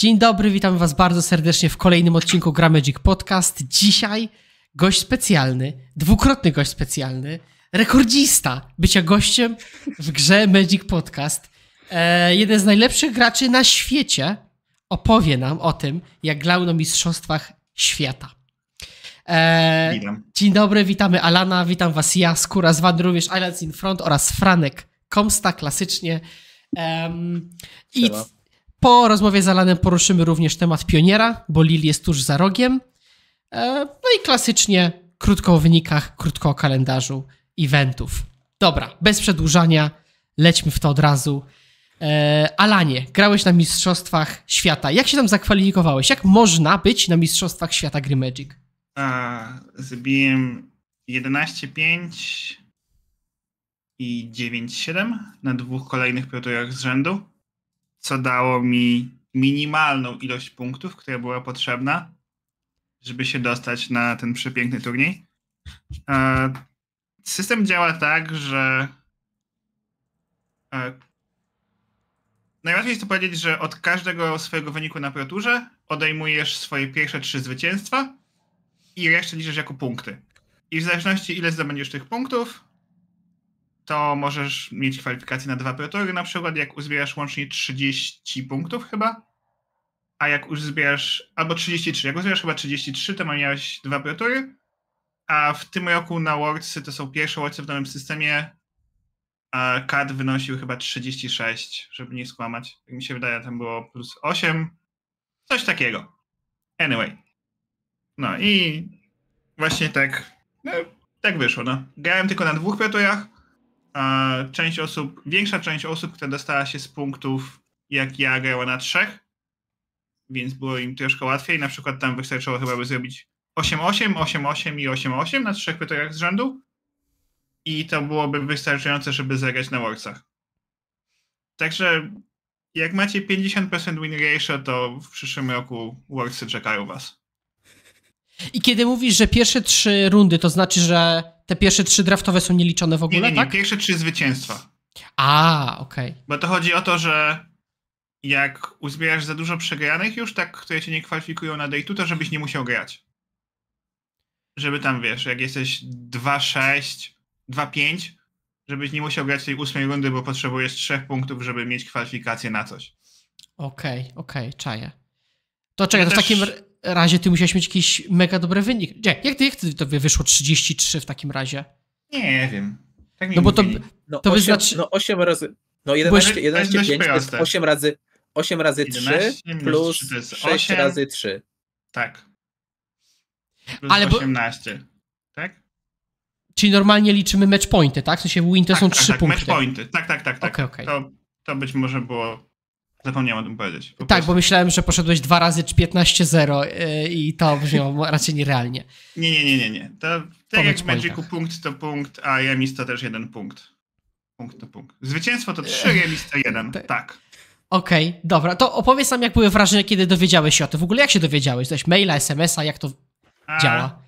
Dzień dobry, witam Was bardzo serdecznie w kolejnym odcinku Gra Magic Podcast. Dzisiaj gość specjalny, dwukrotny gość specjalny, rekordzista bycia gościem w grze Magic Podcast. E, jeden z najlepszych graczy na świecie opowie nam o tym, jak grał na Mistrzostwach Świata. E, Dzień dobry, witamy Alana, witam Was ja, Skóra z również Islands in Front oraz Franek Komsta klasycznie. Um, I po rozmowie z Alanem poruszymy również temat pioniera, bo Lil jest tuż za rogiem. E, no i klasycznie krótko o wynikach, krótko o kalendarzu eventów. Dobra, bez przedłużania, lećmy w to od razu. E, Alanie, grałeś na Mistrzostwach Świata. Jak się tam zakwalifikowałeś? Jak można być na Mistrzostwach Świata Gry Magic? zbiłem 11,5 i 9,7 na dwóch kolejnych piotrach z rzędu co dało mi minimalną ilość punktów, która była potrzebna, żeby się dostać na ten przepiękny turniej. E, system działa tak, że e, najłatwiej jest to powiedzieć, że od każdego swojego wyniku na proturze odejmujesz swoje pierwsze trzy zwycięstwa i resztę liczysz jako punkty. I w zależności ile zdobędziesz tych punktów, to możesz mieć kwalifikację na dwa protory, na przykład jak uzbierasz łącznie 30 punktów chyba, a jak już zbierasz, albo 33, jak uzbierasz chyba 33, to miałeś dwa protory, a w tym roku na Worldsy to są pierwsze Worldsy w nowym systemie, a CAD wynosił chyba 36, żeby nie skłamać. Jak mi się wydaje, tam było plus 8, coś takiego. Anyway. No i właśnie tak, no, tak wyszło, no. Grałem tylko na dwóch protorach, część osób, większa część osób, która dostała się z punktów, jak ja grała na trzech, więc było im troszkę łatwiej. Na przykład tam wystarczyło chyba by zrobić 8-8, 8-8 i 8-8 na trzech pytaniach z rzędu. I to byłoby wystarczające, żeby zagrać na worcach. Także jak macie 50% win ratio, to w przyszłym roku worcy czekają was. I kiedy mówisz, że pierwsze trzy rundy, to znaczy, że te pierwsze trzy draftowe są nieliczone w ogóle, nie, nie, nie. tak? Pierwsze trzy zwycięstwa. A, okej. Okay. Bo to chodzi o to, że jak uzbierasz za dużo przegranych już, tak, które cię nie kwalifikują na day 2, to żebyś nie musiał grać. Żeby tam, wiesz, jak jesteś 2-6, 2-5, żebyś nie musiał grać tej ósmej rundy, bo potrzebujesz trzech punktów, żeby mieć kwalifikację na coś. Okej, okay, okej, okay, czaję. To czekaj, to, w takim razie ty musiałeś mieć jakiś mega dobry wynik. Nie, jak, ty, jak ty tobie wyszło 33 w takim razie? Nie wiem. Tak no bo to, no, to 8, by znaczy... No 8 razy... No 11,5 11, 11 to jest 8 razy, 8 razy 11, 3 plus 3 6 8, razy 3. Tak. Plus Ale 18, bo... tak? Czyli normalnie liczymy match pointy, tak? W sensie win to tak, są tak, 3 tak, punkty. Match pointy, tak, tak, tak. tak. Okay, okay. To, to być może było Zapomniałem o tym powiedzieć. Po tak, prostu. bo myślałem, że poszedłeś dwa razy 15-0 yy, e, i to brzmiało raczej nierealnie. Nie, nie, nie, nie. nie. To, tak jak w Magicu punkt to punkt, a remis to też jeden punkt. Punkt to punkt. Zwycięstwo to trzy, remis to jeden. Tak. Okej, okay, dobra. To opowiedz nam, jak były wrażenia, kiedy dowiedziałeś się o tym. W ogóle jak się dowiedziałeś? Dałeś maila, smsa, jak to a, działa?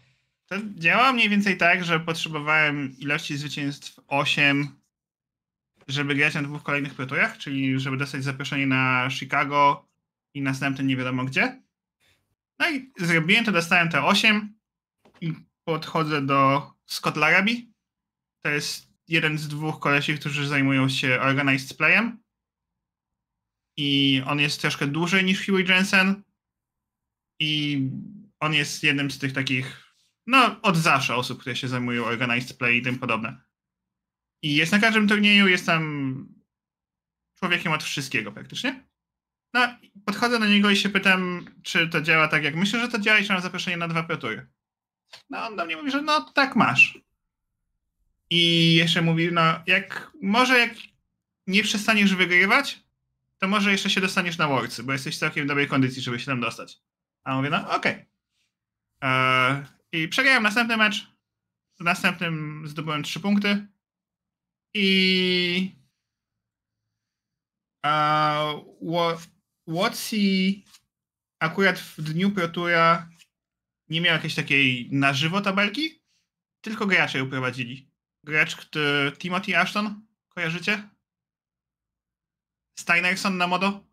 To działa mniej więcej tak, że potrzebowałem ilości zwycięstw 8 żeby grać na dwóch kolejnych playturach, czyli żeby dostać zaproszenie na Chicago i następne nie wiadomo gdzie. No i zrobiłem to, dostałem te 8 i podchodzę do Scott Larabi. To jest jeden z dwóch kolesi, którzy zajmują się organized playem. I on jest troszkę dłużej niż Huey Jensen. I on jest jednym z tych takich, no od zawsze osób, które się zajmują organized play i tym podobne. I jest na każdym turnieju, jestem człowiekiem od wszystkiego praktycznie. No, podchodzę do niego i się pytam, czy to działa tak, jak myślę, że to działa i czy mam zaproszenie na dwa pretury. No, on do mnie mówi, że no, tak masz. I jeszcze mówi, no, jak może jak nie przestaniesz wygrywać, to może jeszcze się dostaniesz na worcy, bo jesteś w całkiem dobrej kondycji, żeby się tam dostać. A mówię, no, okej. Okay. E, I przegrałem następny mecz. W następnym zdobyłem trzy punkty i A Watsi akurat w dniu Protura nie miał jakiejś takiej na żywo tabelki, tylko gracze ją prowadzili. Gracz, który Timothy Ashton, kojarzycie? Steinerson na modo?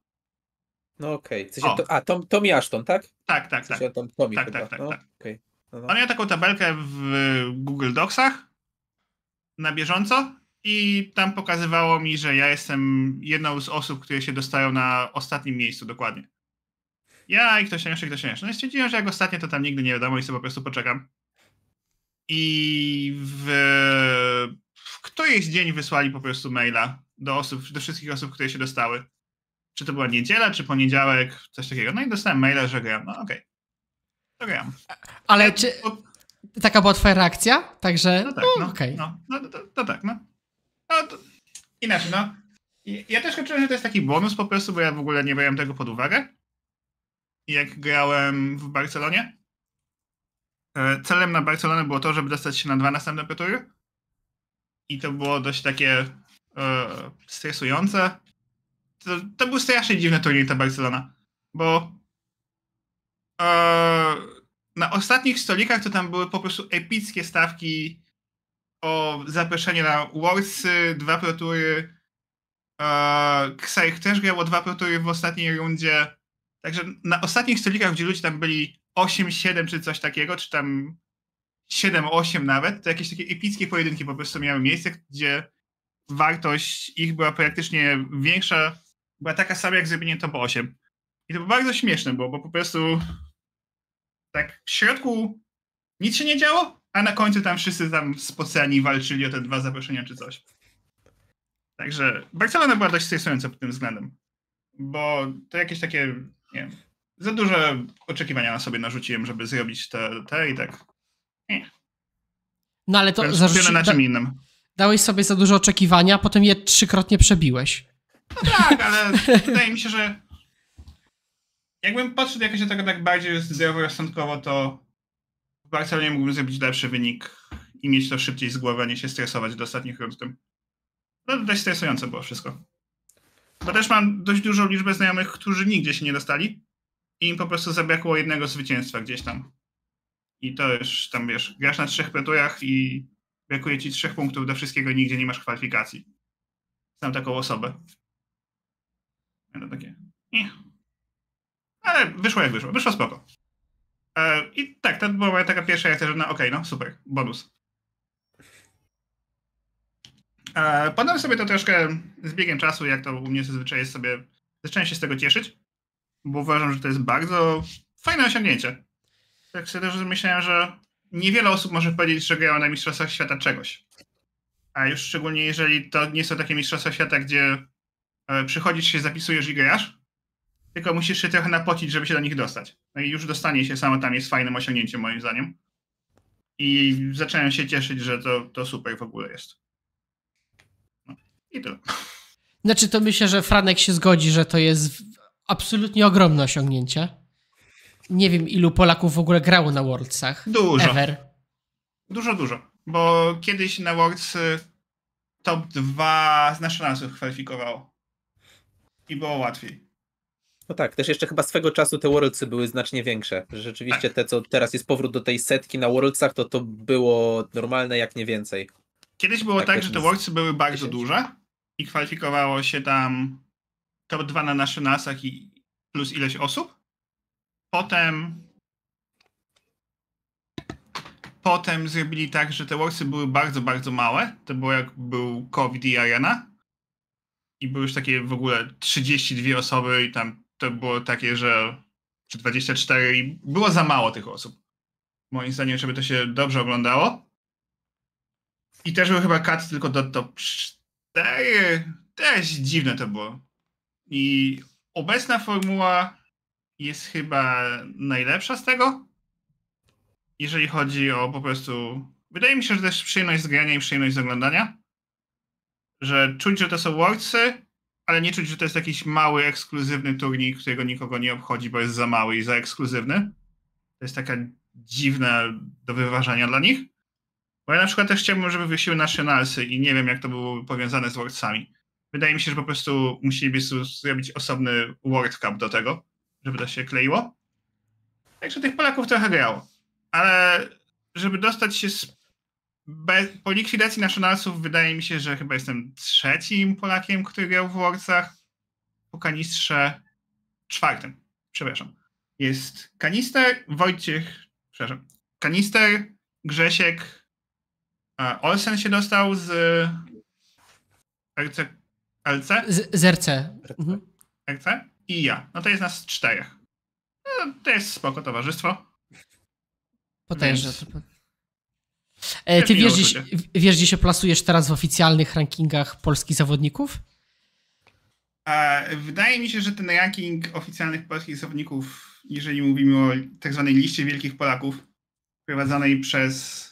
No okej. Okay. To, a, Tom, Tommy Ashton, tak? Tak, tak, tak. Tom, Tommy tak, tak, tak, no, tak. Okay. No, no. On miał taką tabelkę w Google Docsach na bieżąco i tam pokazywało mi, że ja jestem jedną z osób, które się dostają na ostatnim miejscu dokładnie. Ja i ktoś jeszcze, ktoś jeszcze. No i stwierdziłem, że jak ostatnie, to tam nigdy nie wiadomo i sobie po prostu poczekam. I w, w któryś dzień wysłali po prostu maila do osób, do wszystkich osób, które się dostały. Czy to była niedziela, czy poniedziałek, coś takiego. No i dostałem maila, że gram. No okej. Okay. To gram. Ale czy... Taka była twoja reakcja? Także, no tak, no, no okej. Okay. No, no, tak, no. No, to inaczej, no. Ja też kończyłem, że to jest taki bonus po prostu, bo ja w ogóle nie brałem tego pod uwagę. Jak grałem w Barcelonie. E, celem na Barcelonę było to, żeby dostać się na dwa następne tury. I to było dość takie e, stresujące. To, to był strasznie dziwny turniej ta Barcelona, bo e, na ostatnich stolikach to tam były po prostu epickie stawki o zaproszenie na Warsy, dwa protury. Ksajch e, też grało dwa protury w ostatniej rundzie. Także na ostatnich stolikach, gdzie ludzie tam byli 8-7 czy coś takiego, czy tam 7-8 nawet, to jakieś takie epickie pojedynki po prostu miały miejsce, gdzie wartość ich była praktycznie większa, była taka sama jak zrobienie top 8. I to było bardzo śmieszne, bo, bo po prostu tak w środku nic się nie działo, a na końcu tam wszyscy tam spoceni walczyli o te dwa zaproszenia czy coś. Także Barcelona była dość stresująca pod tym względem. Bo to jakieś takie, nie wiem, za duże oczekiwania na sobie narzuciłem, żeby zrobić te, te i tak. Nie. No ale to zarzuciłem. na czym innym. Dałeś sobie za dużo oczekiwania, a potem je trzykrotnie przebiłeś. No tak, ale wydaje mi się, że jakbym patrzył jakoś na tego tak bardziej zdroworozsądkowo, to Barcelonie mógłbym zrobić lepszy wynik i mieć to szybciej z głowy, a nie się stresować do ostatnich rund No To dość stresujące było wszystko. Bo też mam dość dużą liczbę znajomych, którzy nigdzie się nie dostali i im po prostu zabrakło jednego zwycięstwa gdzieś tam. I to już tam wiesz, grasz na trzech pretujach i brakuje ci trzech punktów do wszystkiego i nigdzie nie masz kwalifikacji. Znam taką osobę. No takie. Nie. Ale wyszło jak wyszło. Wyszło spoko. E, I tak, to była moja taka pierwsza reakcja, że no okej, okay, no super, bonus. E, Podam sobie to troszkę z biegiem czasu, jak to u mnie zazwyczaj jest sobie, zacząłem się z tego cieszyć, bo uważam, że to jest bardzo fajne osiągnięcie. Tak sobie też myślałem, że niewiele osób może powiedzieć, że grają na Mistrzostwach Świata czegoś. A już szczególnie jeżeli to nie są takie Mistrzostwa Świata, gdzie e, przychodzisz się zapisujesz i grasz, tylko musisz się trochę napocić, żeby się do nich dostać. No i już dostanie się samo tam jest fajnym osiągnięciem moim zdaniem. I zacząłem się cieszyć, że to, to super w ogóle jest. No. I tyle. Znaczy to myślę, że Franek się zgodzi, że to jest absolutnie ogromne osiągnięcie. Nie wiem, ilu Polaków w ogóle grało na Worldsach. Dużo. Ever. Dużo, dużo. Bo kiedyś na Worlds y, top 2 z naszych kwalifikowało. I było łatwiej. No tak, też jeszcze chyba swego czasu te Worldsy były znacznie większe. Rzeczywiście te, co teraz jest powrót do tej setki na Worldsach, to to było normalne jak nie więcej. Kiedyś było tak, tak że te Worldsy były bardzo 10. duże i kwalifikowało się tam top 2 na nasach i plus ileś osób. Potem potem zrobili tak, że te Worldsy były bardzo, bardzo małe. To było jak był COVID i Arena. I były już takie w ogóle 32 osoby i tam to było takie, że czy 24 i było za mało tych osób. Moim zdaniem, żeby to się dobrze oglądało. I też był chyba kat tylko do top 4. Też dziwne to było. I obecna formuła jest chyba najlepsza z tego. Jeżeli chodzi o po prostu. Wydaje mi się, że też przyjemność zgrania i przyjemność z oglądania. Że czuć, że to są worcy, ale nie czuć, że to jest jakiś mały, ekskluzywny turniej, którego nikogo nie obchodzi, bo jest za mały i za ekskluzywny. To jest taka dziwna do wyważania dla nich. Bo ja na przykład też chciałbym, żeby wysiły nationalsy i nie wiem, jak to było powiązane z Worldsami. Wydaje mi się, że po prostu musieliby zrobić osobny World Cup do tego, żeby to się kleiło. Także tych Polaków trochę grało. Ale żeby dostać się z bez, po likwidacji Nationalsów wydaje mi się, że chyba jestem trzecim Polakiem, który grał w Worcach. Po kanistrze czwartym, przepraszam. Jest Kanister, Wojciech, przepraszam, Kanister, Grzesiek, Olsen się dostał z RC, LC? Z, z RC. Mhm. RC? I ja. No to jest nas czterech. No, to jest spoko towarzystwo. Potężne. Więc... E, ty wiesz gdzie, się, wiesz, gdzie się plasujesz teraz w oficjalnych rankingach polskich zawodników? E, wydaje mi się, że ten ranking oficjalnych polskich zawodników, jeżeli mówimy o tak zwanej liście wielkich Polaków, prowadzonej przez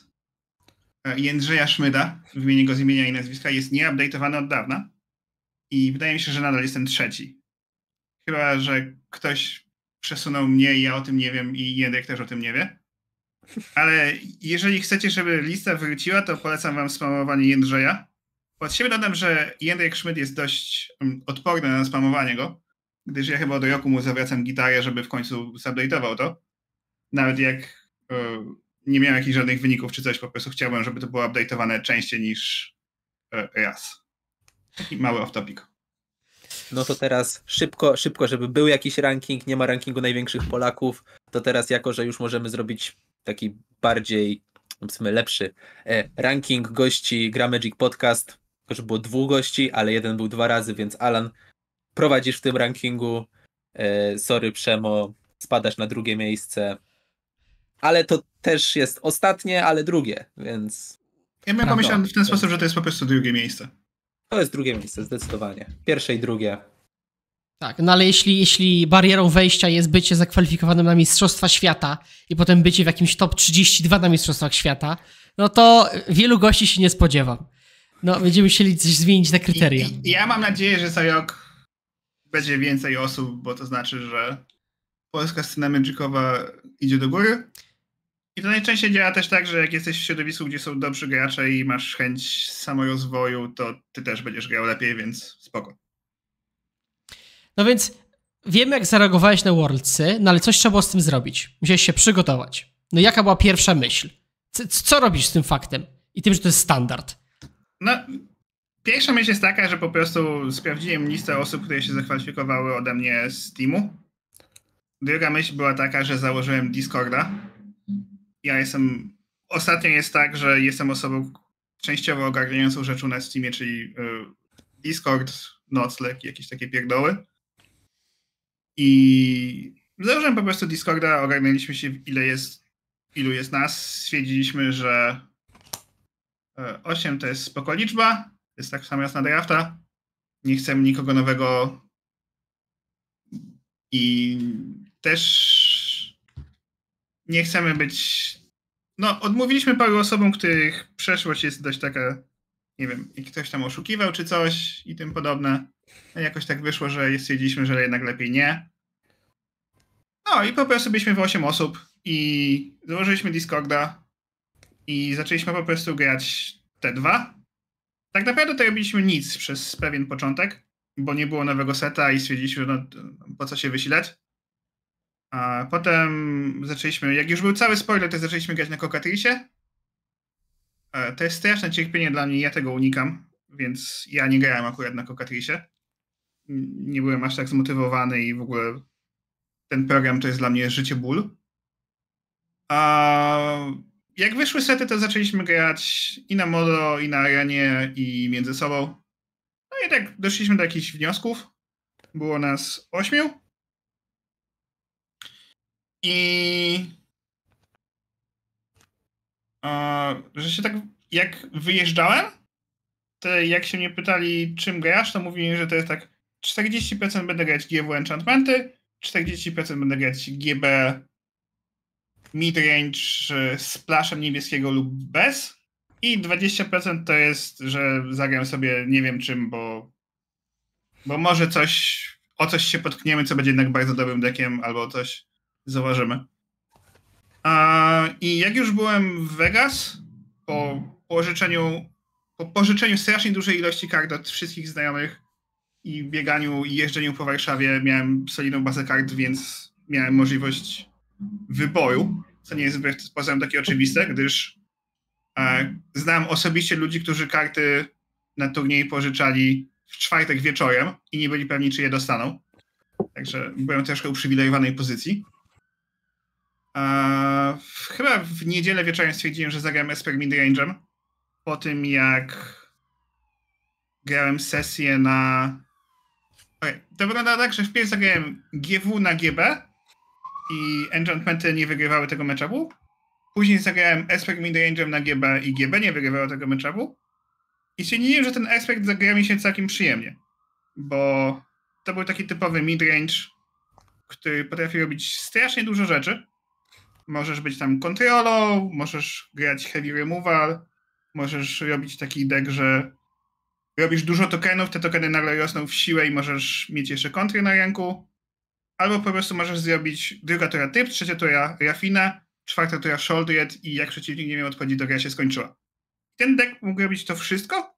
e, Jędrzeja Szmyda, wymienię go z imienia i nazwiska, jest nieupdate'owany od dawna i wydaje mi się, że nadal jestem trzeci. Chyba, że ktoś przesunął mnie i ja o tym nie wiem i Jędrek też o tym nie wie. Ale jeżeli chcecie, żeby lista wróciła, to polecam wam spamowanie Jędrzeja. Od siebie dodam, że Jędrzej Szmyt jest dość mm, odporny na spamowanie go, gdyż ja chyba do roku mu zawracam gitarę, żeby w końcu zupdate'ował to. Nawet jak e, nie miałem jakichś żadnych wyników czy coś, po prostu chciałbym, żeby to było update'owane częściej niż yy, raz. Taki mały off-topic. No to teraz szybko, szybko, żeby był jakiś ranking, nie ma rankingu największych Polaków, to teraz jako, że już możemy zrobić taki bardziej, powiedzmy, lepszy e, ranking gości Gra Magic Podcast. Tylko, że było dwóch gości, ale jeden był dwa razy, więc Alan, prowadzisz w tym rankingu. E, sorry, Przemo, spadasz na drugie miejsce. Ale to też jest ostatnie, ale drugie, więc. Ja bym pomyślałem w ten sposób, że to jest po prostu drugie miejsce. To jest drugie miejsce, zdecydowanie. Pierwsze i drugie tak, no ale jeśli, jeśli barierą wejścia jest bycie zakwalifikowanym na Mistrzostwa Świata i potem bycie w jakimś top 32 na Mistrzostwach Świata, no to wielu gości się nie spodziewam. No, będziemy musieli coś zmienić na kryteria. I, i, ja mam nadzieję, że Sajok będzie więcej osób, bo to znaczy, że polska scena magicowa idzie do góry. I to najczęściej działa też tak, że jak jesteś w środowisku, gdzie są dobrzy gracze i masz chęć samorozwoju, to ty też będziesz grał lepiej, więc spoko. No więc wiem, jak zareagowałeś na Worldsy, no ale coś trzeba było z tym zrobić. Musiałeś się przygotować. No jaka była pierwsza myśl? Co, co robisz z tym faktem? I tym, że to jest standard. No, pierwsza myśl jest taka, że po prostu sprawdziłem listę osób, które się zakwalifikowały ode mnie z Steamu. Druga myśl była taka, że założyłem Discorda. Ja jestem. Ostatnio jest tak, że jestem osobą częściowo ogarniającą rzeczą na Steamie, czyli y, Discord, nocleg, jakieś takie pierdoły. I założyłem po prostu Discorda, ogarnęliśmy się, ile jest, ilu jest nas. Stwierdziliśmy, że 8 e, to jest spoko liczba, jest tak samo jak na drafta. Nie chcemy nikogo nowego i też nie chcemy być. No, odmówiliśmy paru osobom, których przeszłość jest dość taka, nie wiem, ktoś tam oszukiwał czy coś i tym podobne. No, jakoś tak wyszło, że stwierdziliśmy, że jednak lepiej nie. No i po prostu byliśmy w 8 osób i założyliśmy Discorda i zaczęliśmy po prostu grać te dwa. Tak naprawdę to robiliśmy nic przez pewien początek, bo nie było nowego seta i stwierdziliśmy, że no, po co się wysilać. A potem zaczęliśmy, jak już był cały spoiler, to zaczęliśmy grać na Kokatrisie. E, to jest straszne cierpienie dla mnie, ja tego unikam, więc ja nie grałem akurat na Kokatrisie nie byłem aż tak zmotywowany i w ogóle ten program to jest dla mnie życie ból. A jak wyszły sety, to zaczęliśmy grać i na modo, i na arenie, i między sobą. No i tak doszliśmy do jakichś wniosków. Było nas ośmiu. I a, że się tak jak wyjeżdżałem, to jak się mnie pytali, czym grasz, to mówili, że to jest tak 40% będę grać GW Enchantmenty, 40% będę grać GB midrange z splashem niebieskiego lub bez i 20% to jest, że zagram sobie nie wiem czym, bo, bo może coś, o coś się potkniemy, co będzie jednak bardzo dobrym dekiem albo coś zauważymy. A, I jak już byłem w Vegas, po pożyczeniu, po pożyczeniu strasznie dużej ilości kart od wszystkich znajomych, i bieganiu i jeżdżeniu po Warszawie miałem solidną bazę kart, więc miałem możliwość wyboru, co nie jest wbrew pozorom takie oczywiste, gdyż e, znam osobiście ludzi, którzy karty na turniej pożyczali w czwartek wieczorem i nie byli pewni, czy je dostaną. Także byłem troszkę uprzywilejowanej pozycji. E, w, chyba w niedzielę wieczorem stwierdziłem, że zagram Esper Midrange'em. Po tym, jak grałem sesję na to wygląda tak, że wpierw zagrałem GW na GB i enchantmenty nie wygrywały tego matchupu. Później zagrałem aspekt midrange'em na GB i GB nie wygrywały tego matchupu. I się nie wiem, że ten aspekt zagra mi się całkiem przyjemnie, bo to był taki typowy midrange, który potrafi robić strasznie dużo rzeczy. Możesz być tam kontrolą, możesz grać heavy removal, możesz robić taki deck, że robisz dużo tokenów, te tokeny nagle rosną w siłę i możesz mieć jeszcze kontry na ręku, albo po prostu możesz zrobić druga tura typ, trzecia tura rafina, czwarta tura sholdred i jak przeciwnik nie miał odpowiedzi, do gra się skończyła. Ten deck mógł robić to wszystko,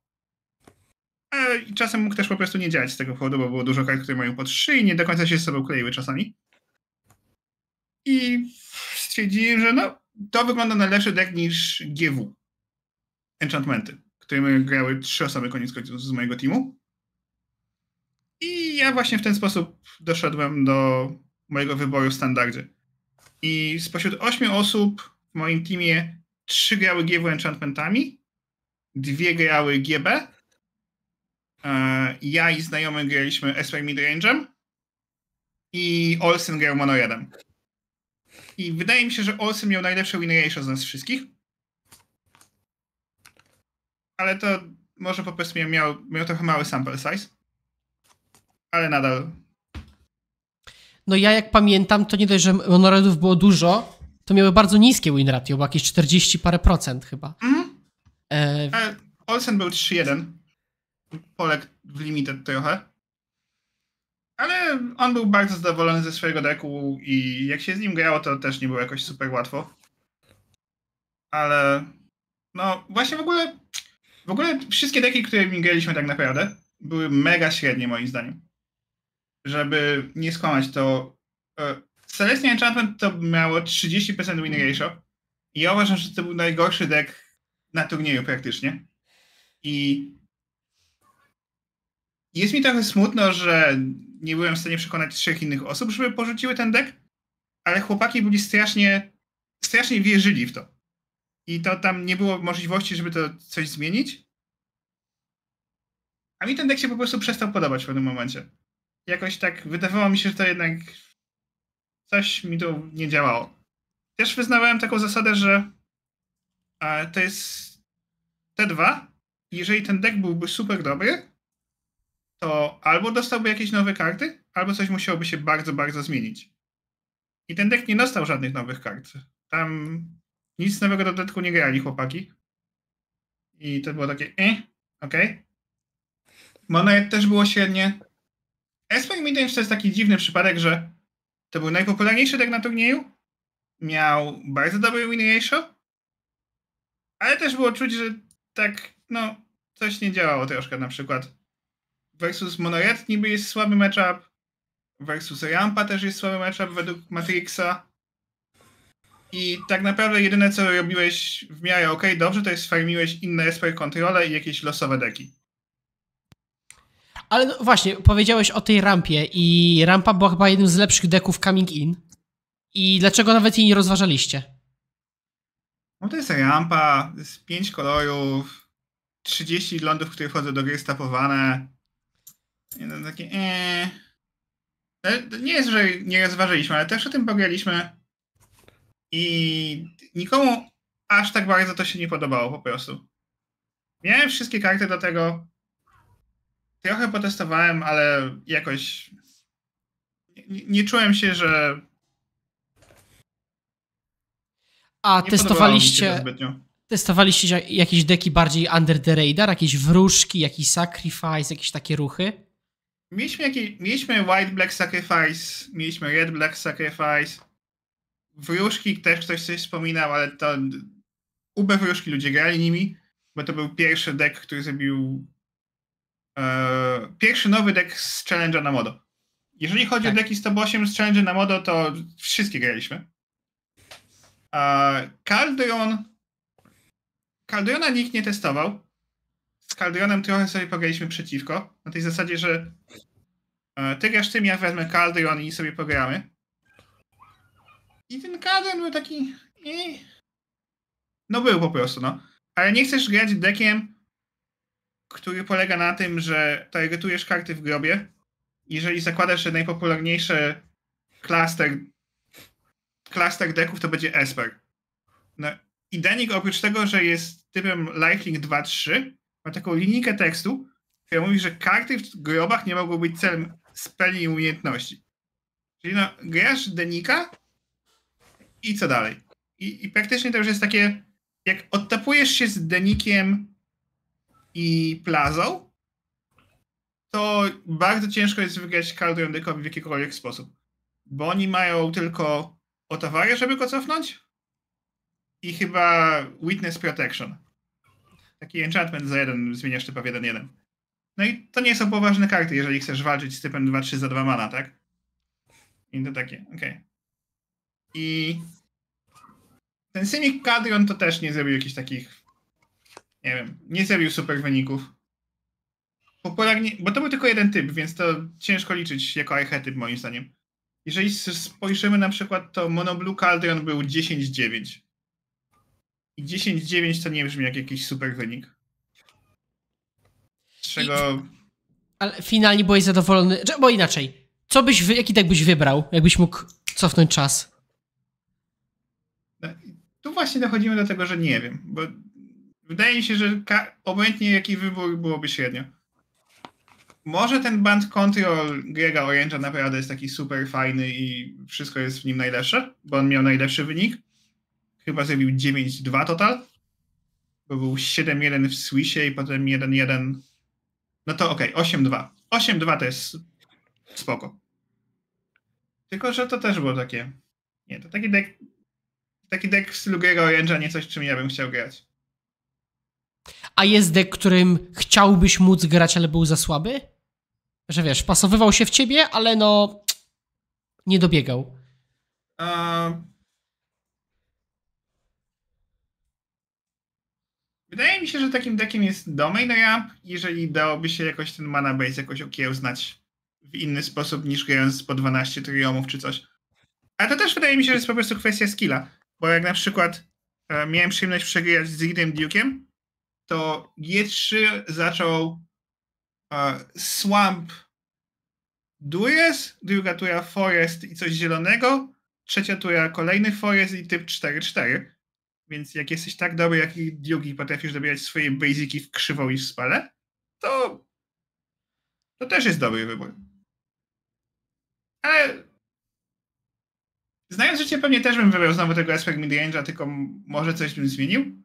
ale czasem mógł też po prostu nie działać z tego powodu, bo było dużo kart, które mają po trzy i nie do końca się z sobą kleiły czasami. I stwierdziłem, że no, to wygląda na lepszy deck niż GW. Enchantmenty którym grały trzy osoby koniec końców z mojego teamu. I ja właśnie w ten sposób doszedłem do mojego wyboru w standardzie. I spośród ośmiu osób w moim teamie trzy grały GW enchantmentami, dwie grały GB, e, ja i znajomy graliśmy Esper y Midrange'em i Olsen grał Monoredem. I wydaje mi się, że Olsen miał najlepsze win ratio z nas wszystkich, ale to może po prostu miał, miał, trochę mały sample size, ale nadal. No ja jak pamiętam, to nie dość, że monoredów było dużo, to miały bardzo niskie win ratio, bo jakieś 40 parę procent chyba. Mhm. E... e Olsen był 3-1. Polek w limited trochę. Ale on był bardzo zadowolony ze swojego deku i jak się z nim grało, to też nie było jakoś super łatwo. Ale no właśnie w ogóle w ogóle wszystkie deki, które graliśmy tak naprawdę, były mega średnie moim zdaniem. Żeby nie skłamać, to e, Celestial Enchantment to miało 30% win ratio. I ja uważam, że to był najgorszy deck na turnieju praktycznie. I jest mi trochę smutno, że nie byłem w stanie przekonać trzech innych osób, żeby porzuciły ten deck, ale chłopaki byli strasznie, strasznie wierzyli w to. I to tam nie było możliwości, żeby to coś zmienić. A mi ten deck się po prostu przestał podobać w pewnym momencie. Jakoś tak wydawało mi się, że to jednak coś mi tu nie działało. Też wyznawałem taką zasadę, że e, to jest T2. Jeżeli ten deck byłby super dobry, to albo dostałby jakieś nowe karty, albo coś musiałoby się bardzo, bardzo zmienić. I ten deck nie dostał żadnych nowych kart. Tam nic nowego dodatku nie grali chłopaki. I to było takie, eh, okej. Okay. Monet też było średnie. Espen Midrange to jest taki dziwny przypadek, że to był najpopularniejszy deck na turnieju. Miał bardzo dobry win ratio. Ale też było czuć, że tak, no, coś nie działało troszkę na przykład. Versus Monoret niby jest słaby matchup. Versus Rampa też jest słaby matchup według Matrixa. I tak naprawdę jedyne, co robiłeś w miarę ok, dobrze, to jest farmiłeś inne SP kontrole i jakieś losowe deki. Ale no właśnie, powiedziałeś o tej rampie i rampa była chyba jednym z lepszych deków coming in. I dlaczego nawet jej nie rozważaliście? No to jest rampa, z pięć kolorów, 30 lądów, które wchodzą do gry stapowane. No takie eee. Nie jest, że nie rozważyliśmy, ale też o tym pograliśmy i nikomu aż tak bardzo to się nie podobało po prostu. Miałem wszystkie karty do tego. Trochę potestowałem, ale jakoś nie, nie czułem się, że. A testowaliście. Testowaliście jakieś deki bardziej under the radar, jakieś wróżki, jakiś sacrifice, jakieś takie ruchy? Mieliśmy, jakieś, mieliśmy White Black Sacrifice, mieliśmy Red Black Sacrifice, Wróżki też ktoś coś wspominał, ale to ube wróżki ludzie grali nimi, bo to był pierwszy deck, który zrobił e, pierwszy nowy deck z Challenger na modo. Jeżeli chodzi tak. o deki 108 z Challenger na modo, to wszystkie graliśmy. E, Calderon Calderona nikt nie testował. Z Calderonem trochę sobie pograliśmy przeciwko, na tej zasadzie, że e, ty grasz tym, ja wezmę Calderon i sobie pogramy. I ten Kaden był taki... No był po prostu, no. Ale nie chcesz grać dekiem, który polega na tym, że targetujesz karty w grobie. Jeżeli zakładasz, że najpopularniejszy klaster, klaster deków to będzie Esper. No, i Denik oprócz tego, że jest typem Lifelink 3 ma taką linijkę tekstu, która mówi, że karty w grobach nie mogą być celem speli umiejętności. Czyli no, grasz Denika, i co dalej. I, I, praktycznie to już jest takie, jak odtapujesz się z Denikiem i Plazą, to bardzo ciężko jest wygrać Karl Rondykowi w jakikolwiek sposób. Bo oni mają tylko Otawarię, żeby go cofnąć i chyba Witness Protection. Taki enchantment za jeden, zmieniasz typa w 1-1. No i to nie są poważne karty, jeżeli chcesz walczyć z typem 2-3 za 2 mana, tak? I to takie, okej. Okay. I ten Simic Kadrion to też nie zrobił jakichś takich, nie wiem, nie zrobił super wyników. Popularnie, bo to był tylko jeden typ, więc to ciężko liczyć jako archetyp moim zdaniem. Jeżeli spojrzymy na przykład, to Monoblue Caldron był 10-9. I 10-9 to nie brzmi jak jakiś super wynik. Z czego... I... Ale finalnie byłeś zadowolony, bo inaczej. Co byś, jaki tak byś wybrał, jakbyś mógł cofnąć czas? tu właśnie dochodzimy do tego, że nie wiem, bo wydaje mi się, że obojętnie jaki wybór byłoby średnio. Może ten band control Grega Orange'a naprawdę jest taki super fajny i wszystko jest w nim najlepsze, bo on miał najlepszy wynik. Chyba zrobił 9-2 total, bo był 7-1 w Swissie i potem 1-1. No to okej, okay, 8-2. 8-2 to jest spoko. Tylko, że to też było takie. Nie, to taki deck taki deck w stylu Gregor Range'a nie coś, czym ja bym chciał grać. A jest deck, którym chciałbyś móc grać, ale był za słaby? Że wiesz, pasowywał się w ciebie, ale no nie dobiegał. Um, wydaje mi się, że takim deckiem jest Domain Ramp, jeżeli dałoby się jakoś ten mana base jakoś okiełznać w inny sposób niż grając po 12 triomów czy coś. A to też wydaje mi się, że jest po prostu kwestia skilla. Bo jak na przykład e, miałem przyjemność przegrywać z Ignem Duke'iem, to G3 zaczął e, Swamp Dures, druga tura Forest i coś zielonego, trzecia tura kolejny Forest i typ 4-4. Więc jak jesteś tak dobry jak i Duke i potrafisz dobierać swoje basiki w krzywą i w spale, to to też jest dobry wybór. Ale Znając życie, pewnie też bym wybrał znowu tego aspekt midrange'a, tylko może coś bym zmienił.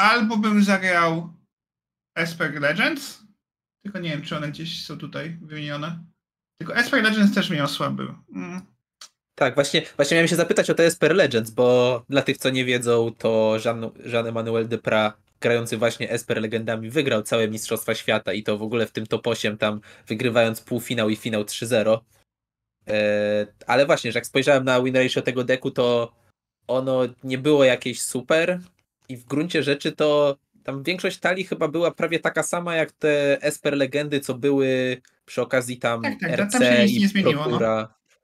Albo bym zagrał aspect Legends, tylko nie wiem, czy one gdzieś są tutaj wymienione. Tylko aspect Legends też miał słaby. Mm. Tak, właśnie, właśnie miałem się zapytać o TSPR Legends, bo dla tych, co nie wiedzą, to Jean-Emmanuel Jean Depra, grający właśnie Esper Legendami, wygrał całe Mistrzostwa Świata i to w ogóle w tym top 8, tam wygrywając półfinał i finał 3-0. E, ale właśnie, że jak spojrzałem na win ratio tego deku, to ono nie było jakieś super i w gruncie rzeczy to tam większość talii chyba była prawie taka sama jak te Esper Legendy, co były przy okazji tam tak, tak, RC tam się nic i nie zmieniło, no. Prokura. No.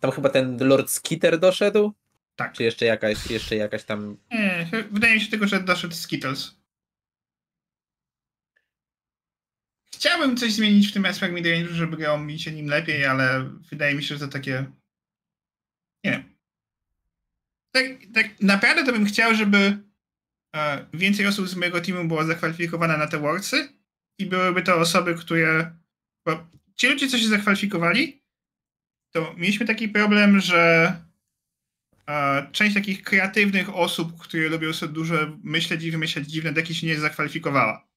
Tam chyba ten Lord Skitter doszedł? Tak. Czy jeszcze jakaś, jeszcze jakaś tam... Nie, wydaje mi się tylko, że doszedł Skittles. Chciałbym coś zmienić w tym Aspect Midrange, żeby grał mi się nim lepiej, ale wydaje mi się, że to takie... Nie Tak, tak naprawdę to bym chciał, żeby e, więcej osób z mojego teamu było zakwalifikowane na te Worldsy i byłyby to osoby, które... Bo ci ludzie, co się zakwalifikowali, to mieliśmy taki problem, że e, część takich kreatywnych osób, które lubią sobie dużo myśleć i wymyślać dziwne deki się nie zakwalifikowała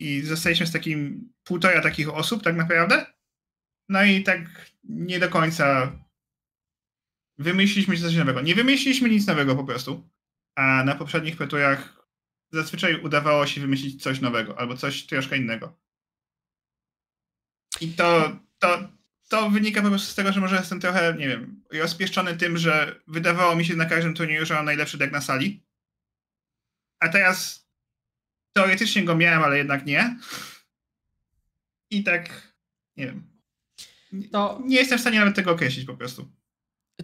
i zostaliśmy z takim półtora takich osób tak naprawdę. No i tak nie do końca wymyśliliśmy coś nowego. Nie wymyśliliśmy nic nowego po prostu. A na poprzednich peturach zazwyczaj udawało się wymyślić coś nowego albo coś troszkę innego. I to, to, to wynika po prostu z tego, że może jestem trochę, nie wiem, rozpieszczony tym, że wydawało mi się na każdym turnieju, że mam najlepszy deck na sali. A teraz teoretycznie go miałem, ale jednak nie. I tak, nie wiem. To... Nie jestem w stanie nawet tego określić po prostu.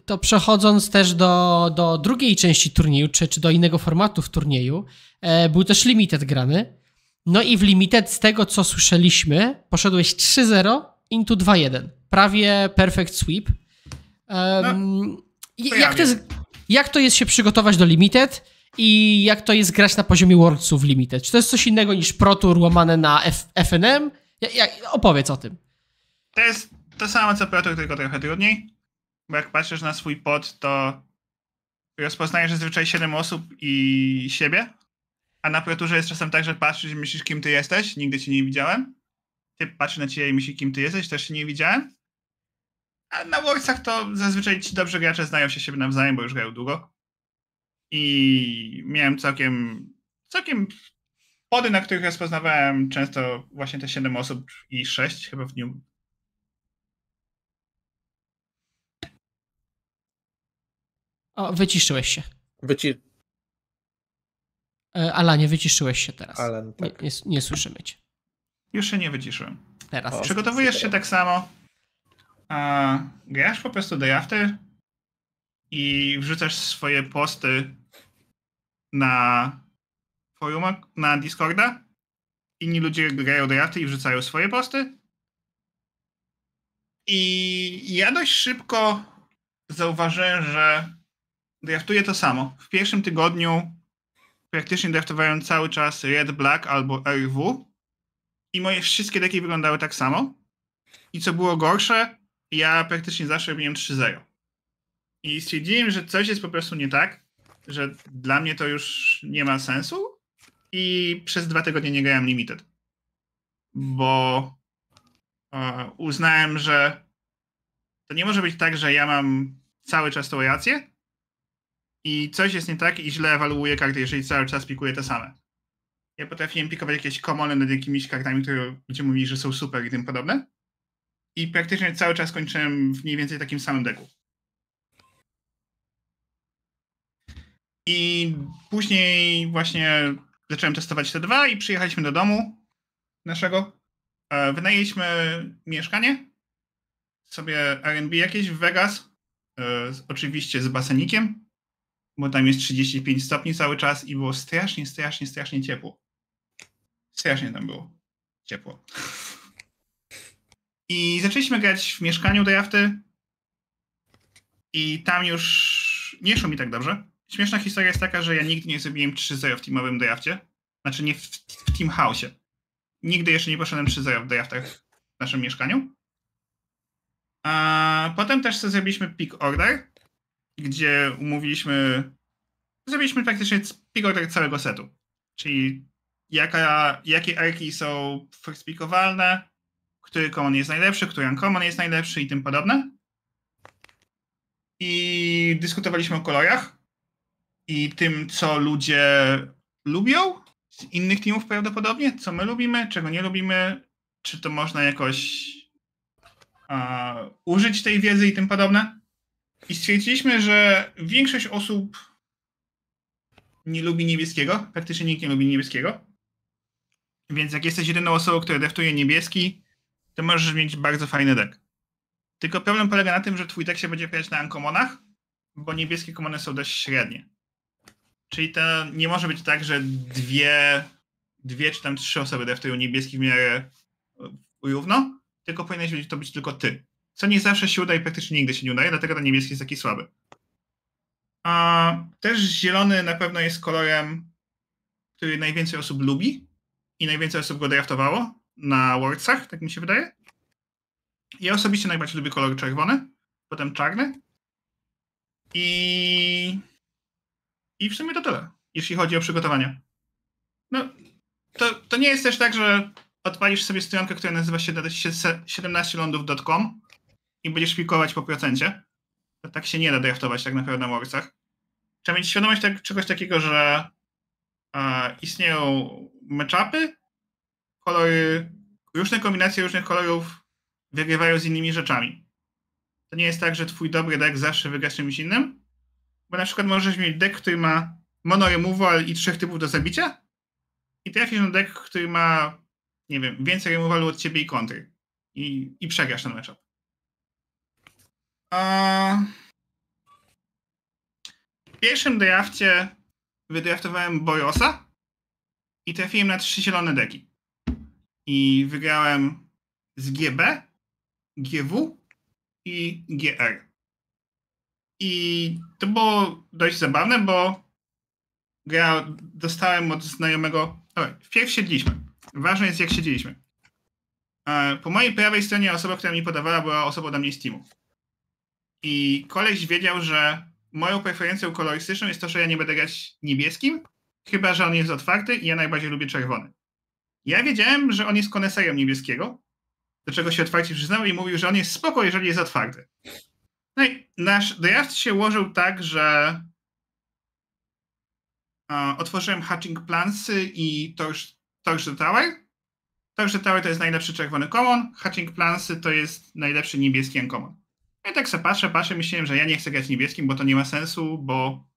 To przechodząc też do, do drugiej części turnieju, czy, czy do innego formatu w turnieju, e, był też limited grany. No i w limited z tego, co słyszeliśmy, poszedłeś 3-0 into 2-1. Prawie perfect sweep. Um, no, jak, to jest, jak to jest się przygotować do limited? i jak to jest grać na poziomie Worldsów Limited. Czy to jest coś innego niż Pro Tour łamane na F FNM? Ja, ja, opowiedz o tym. To jest to samo co Pro Tour, tylko trochę trudniej, bo jak patrzysz na swój pod, to rozpoznajesz zazwyczaj 7 osób i siebie, a na proturze jest czasem tak, że patrzysz i myślisz, kim ty jesteś, nigdy cię nie widziałem. Ty patrzysz na ciebie i myślisz, kim ty jesteś, też się nie widziałem. A na Worldsach to zazwyczaj ci dobrze gracze znają się siebie nawzajem, bo już grają długo i miałem całkiem, całkiem pody, na których rozpoznawałem często właśnie te 7 osób i 6 chyba w dniu. O, wyciszyłeś się. Wyci... E, Alanie, wyciszyłeś się teraz. Alan, tak. nie, nie, nie słyszymy cię. Już się nie wyciszyłem. Teraz. O, Przygotowujesz się tak samo. A, grasz po prostu do after? i wrzucasz swoje posty na forum, na Discorda. Inni ludzie grają drafty i wrzucają swoje posty. I ja dość szybko zauważyłem, że draftuję to samo. W pierwszym tygodniu praktycznie draftowałem cały czas Red Black albo RW i moje wszystkie deki wyglądały tak samo. I co było gorsze, ja praktycznie zawsze robiłem 3-0. I stwierdziłem, że coś jest po prostu nie tak, że dla mnie to już nie ma sensu. I przez dwa tygodnie nie grałem Limited. Bo e, uznałem, że to nie może być tak, że ja mam cały czas tą rację i coś jest nie tak i źle ewaluuję karty, jeżeli cały czas pikuję te same. Ja potrafiłem pikować jakieś komony nad jakimiś kartami, które ludzie mówili, że są super i tym podobne. I praktycznie cały czas kończyłem w mniej więcej takim samym deku. I później właśnie zacząłem testować te dwa i przyjechaliśmy do domu naszego. E, wynajęliśmy mieszkanie sobie R&B jakieś w Vegas, e, oczywiście z basenikiem, bo tam jest 35 stopni cały czas i było strasznie, strasznie, strasznie ciepło. Strasznie tam było ciepło. I zaczęliśmy grać w mieszkaniu do jafty i tam już nie szło mi tak dobrze Śmieszna historia jest taka, że ja nigdy nie zrobiłem 3-0 w teamowym drafcie. Znaczy nie w, w team house. Nigdy jeszcze nie poszedłem 3-0 w draftach w naszym mieszkaniu. A potem też sobie zrobiliśmy pick order, gdzie umówiliśmy, zrobiliśmy praktycznie pick order całego setu. Czyli jaka, jakie arki są first pickowalne, który common jest najlepszy, który uncommon jest najlepszy i tym podobne. I dyskutowaliśmy o kolorach i tym, co ludzie lubią z innych teamów prawdopodobnie, co my lubimy, czego nie lubimy, czy to można jakoś a, użyć tej wiedzy i tym podobne. I stwierdziliśmy, że większość osób nie lubi niebieskiego, praktycznie nikt nie lubi niebieskiego. Więc jak jesteś jedyną osobą, która deftuje niebieski, to możesz mieć bardzo fajny deck. Tylko problem polega na tym, że twój deck się będzie pojawiać na ankomonach, bo niebieskie komony są dość średnie. Czyli to nie może być tak, że dwie, dwie czy tam trzy osoby draftują tak, niebieski w miarę e, równo, tylko powinieneś to być tylko ty. Co nie zawsze się uda i praktycznie nigdy się nie udaje, dlatego ten niebieski jest taki słaby. A też zielony na pewno jest kolorem, który najwięcej osób lubi i najwięcej osób go draftowało na Wordsach, tak mi się wydaje. Ja osobiście najbardziej lubię kolor czerwony, potem czarny. I i w sumie to tyle, jeśli chodzi o przygotowania. No, to, to nie jest też tak, że odpalisz sobie stronkę, która nazywa się 17lądów.com i będziesz pikować po procencie. To tak się nie da draftować tak naprawdę na Morsach. Trzeba mieć świadomość tak, czegoś takiego, że e, istnieją meczapy, kolory, różne kombinacje różnych kolorów wygrywają z innymi rzeczami. To nie jest tak, że twój dobry deck zawsze wygra z czymś innym, bo na przykład możesz mieć deck, który ma mono removal i trzech typów do zabicia i trafisz na deck, który ma, nie wiem, więcej removalu od ciebie i kontry. I, i przegrasz ten matchup. A... W pierwszym drafcie wydraftowałem Borosa i trafiłem na trzy zielone deki. I wygrałem z GB, GW i GR. I to było dość zabawne, bo ja dostałem od znajomego. Dobra, wpierw siedliśmy. Ważne jest, jak siedzieliśmy. E, po mojej prawej stronie osoba, która mi podawała, była osoba ode mnie z teamu. I koleś wiedział, że moją preferencją kolorystyczną jest to, że ja nie będę grać niebieskim, chyba że on jest otwarty i ja najbardziej lubię czerwony. Ja wiedziałem, że on jest koneserem niebieskiego, do czego się otwarcie przyznał i mówił, że on jest spoko, jeżeli jest otwarty. No i nasz dojazd się ułożył tak, że e, otworzyłem Hatching Plansy i to już, to już the Tower. To już the Tower to jest najlepszy czerwony common, Hatching Plansy to jest najlepszy niebieski uncommon. No I tak sobie patrzę, patrzę, myślałem, że ja nie chcę grać niebieskim, bo to nie ma sensu, bo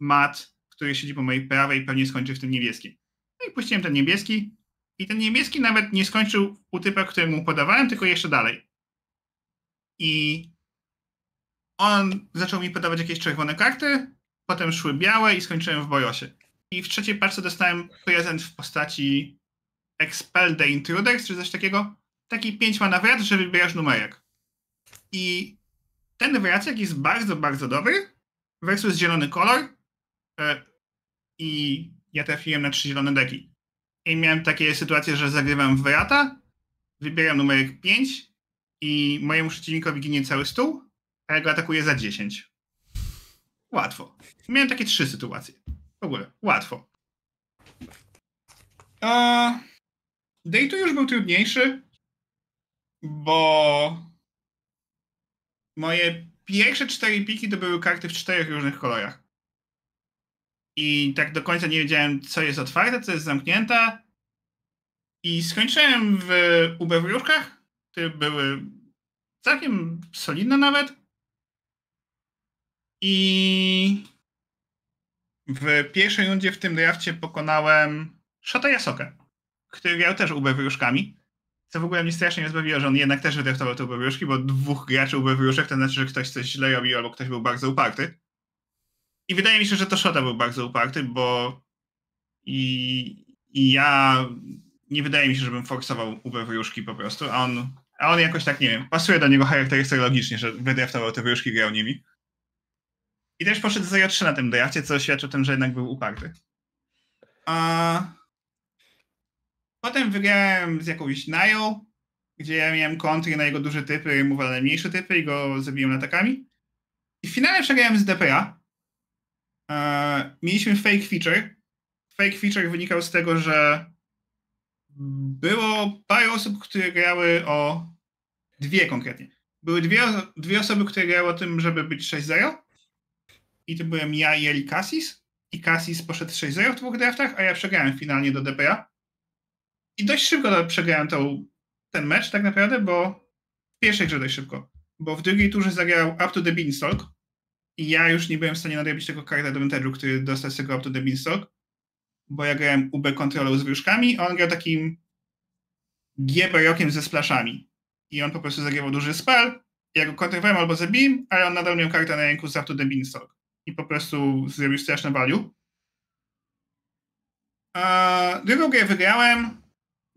mat, który siedzi po mojej prawej, pewnie skończy w tym niebieskim. No i puściłem ten niebieski i ten niebieski nawet nie skończył u typa, któremu podawałem, tylko jeszcze dalej. I on zaczął mi podawać jakieś czerwone karty, potem szły białe i skończyłem w Bojosie. I w trzeciej paczce dostałem prezent w postaci Expel the Intruders, czy coś takiego. Taki 5 ma wrat, że wybierasz numerek. I ten wracek jest bardzo, bardzo dobry versus zielony kolor. E, I ja trafiłem na trzy zielone deki. I miałem takie sytuacje, że zagrywam wrata, wybieram numerek 5 i mojemu przeciwnikowi ginie cały stół, a ja go atakuję za 10. Łatwo. Miałem takie trzy sytuacje. W ogóle, łatwo. A... Day już był trudniejszy, bo moje pierwsze cztery piki to były karty w czterech różnych kolorach. I tak do końca nie wiedziałem, co jest otwarte, co jest zamknięte. I skończyłem w ubewróżkach, które były całkiem solidne nawet. I w pierwszej rundzie w tym drafcie pokonałem Shota Yasokę, który grał też UB wróżkami. Co w ogóle mnie strasznie nie zbawiło, że on jednak też wydraftował te UB wróżki, bo dwóch graczy UB wróżek to znaczy, że ktoś coś źle robił albo ktoś był bardzo uparty. I wydaje mi się, że to Shota był bardzo uparty, bo i, i ja nie wydaje mi się, żebym forsował UB wróżki po prostu, a on, a on jakoś tak, nie wiem, pasuje do niego charakterystycznie, że wydraftował te wróżki, grał nimi. I też poszedł z J3 na tym dojacie, co świadczy o tym, że jednak był uparty. A... Potem wygrałem z jakąś Nile, gdzie ja miałem kontry na jego duże typy, mu na mniejsze typy i go zabiłem atakami. I w finale przegrałem z DPA. E, mieliśmy fake feature. Fake feature wynikał z tego, że było parę osób, które grały o... Dwie konkretnie. Były dwie, dwie osoby, które grały o tym, żeby być 6-0 i to byłem ja i Eli Cassis i Cassis poszedł 6-0 w dwóch draftach, a ja przegrałem finalnie do DPA. I dość szybko przegrałem tą, ten mecz tak naprawdę, bo w pierwszej grze dość szybko, bo w drugiej turze zagrał Up to the Beanstalk i ja już nie byłem w stanie nadrobić tego karta advantage'u, który dostał z tego Up to the Beanstalk, bo ja grałem UB kontrolą z wróżkami, a on grał takim GB-rokiem ze splashami. I on po prostu zagrywał duży spal ja go kontrowałem albo zabiłem, ale on nadal miał kartę na ręku z Up to the Beanstalk i po prostu zrobił straszne value. A drugą grę wygrałem.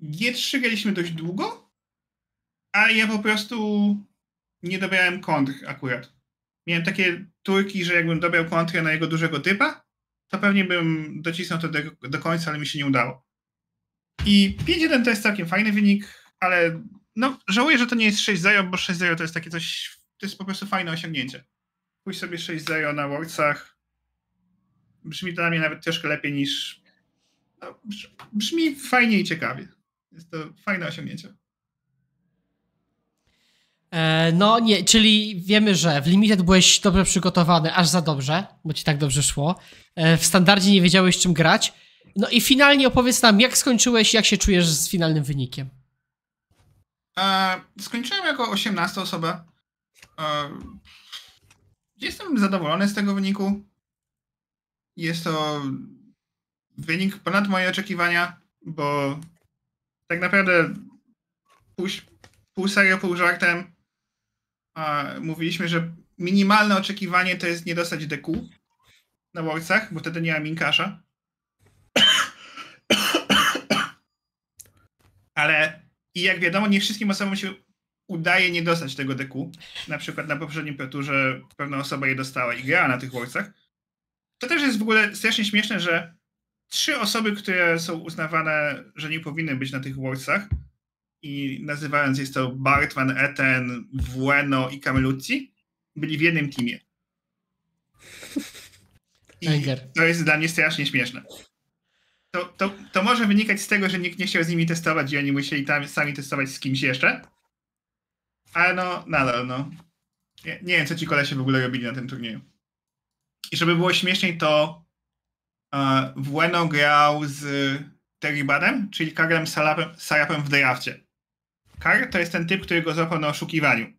G3 graliśmy dość długo, ale ja po prostu nie dobrałem kontr akurat. Miałem takie turki, że jakbym dobrał kontrę na jego dużego typa, to pewnie bym docisnął to do, do końca, ale mi się nie udało. I 5-1 to jest całkiem fajny wynik, ale no, żałuję, że to nie jest 6-0, bo 6-0 to jest takie coś, to jest po prostu fajne osiągnięcie pójść sobie 6-0 na Worcach. Brzmi to dla mnie nawet troszkę lepiej niż. No, brzmi fajnie i ciekawie. Jest to fajne osiągnięcie. E, no nie, czyli wiemy, że w Limited byłeś dobrze przygotowany, aż za dobrze, bo ci tak dobrze szło. E, w standardzie nie wiedziałeś czym grać. No i finalnie opowiedz nam, jak skończyłeś, jak się czujesz z finalnym wynikiem. E, skończyłem jako 18 osoba. E, Jestem zadowolony z tego wyniku. Jest to wynik ponad moje oczekiwania, bo tak naprawdę pół, pół serio, pół żartem a, mówiliśmy, że minimalne oczekiwanie to jest nie dostać DQ na Worldsach, bo wtedy nie ma minkasza. Ale i jak wiadomo, nie wszystkim osobom się udaje nie dostać tego deku, na przykład na poprzednim peturze pewna osoba je dostała i grała na tych łojcach, to też jest w ogóle strasznie śmieszne, że trzy osoby, które są uznawane, że nie powinny być na tych łojcach i nazywając jest to Bart, Van Etten, Vueno i Kameluzzi, byli w jednym teamie. I to jest dla mnie strasznie śmieszne. To, to, to może wynikać z tego, że nikt nie chciał z nimi testować i oni musieli tam sami testować z kimś jeszcze, ale no, nadal no. Nie, nie wiem, co ci kolesie w ogóle robili na tym turnieju. I żeby było śmieszniej, to uh, e, Bueno grał z Terribanem, czyli Karlem Salapem, Sarapem w drafcie. Karl to jest ten typ, który go złapał na oszukiwaniu.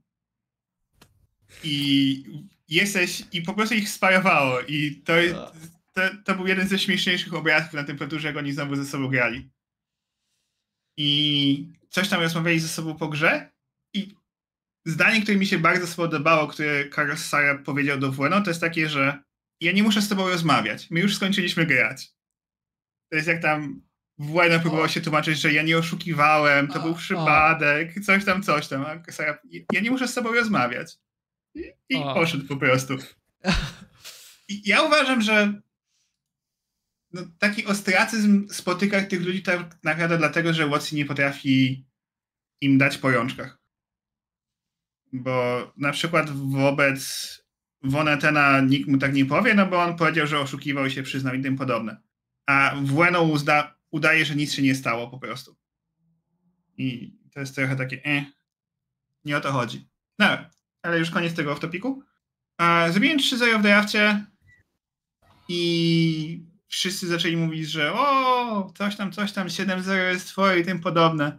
I jesteś, i po prostu ich sparowało. I to, to, to był jeden ze śmieszniejszych obrazków na tym platurze, jak oni znowu ze sobą grali. I coś tam rozmawiali ze sobą po grze, Zdanie, które mi się bardzo spodobało, które Carlos Sara powiedział do Bueno, to jest takie, że ja nie muszę z tobą rozmawiać. My już skończyliśmy grać. To jest jak tam Bueno próbowało się tłumaczyć, że ja nie oszukiwałem, to był przypadek, coś tam, coś tam. A Sara, ja nie muszę z sobą rozmawiać. I, i poszedł po prostu. I ja uważam, że no, taki ostracyzm spotyka tych ludzi tak naprawdę dlatego, że Watson nie potrafi im dać po rączkach. Bo na przykład wobec Wonetena nikt mu tak nie powie, no bo on powiedział, że oszukiwał się, przyznał i tym podobne. A Weno uzda, udaje, że nic się nie stało po prostu. I to jest trochę takie, eh, nie o to chodzi. No, ale już koniec tego w topiku Zrobiłem 3-0 w drafcie i wszyscy zaczęli mówić, że o, coś tam, coś tam, 7-0 jest twoje i tym podobne.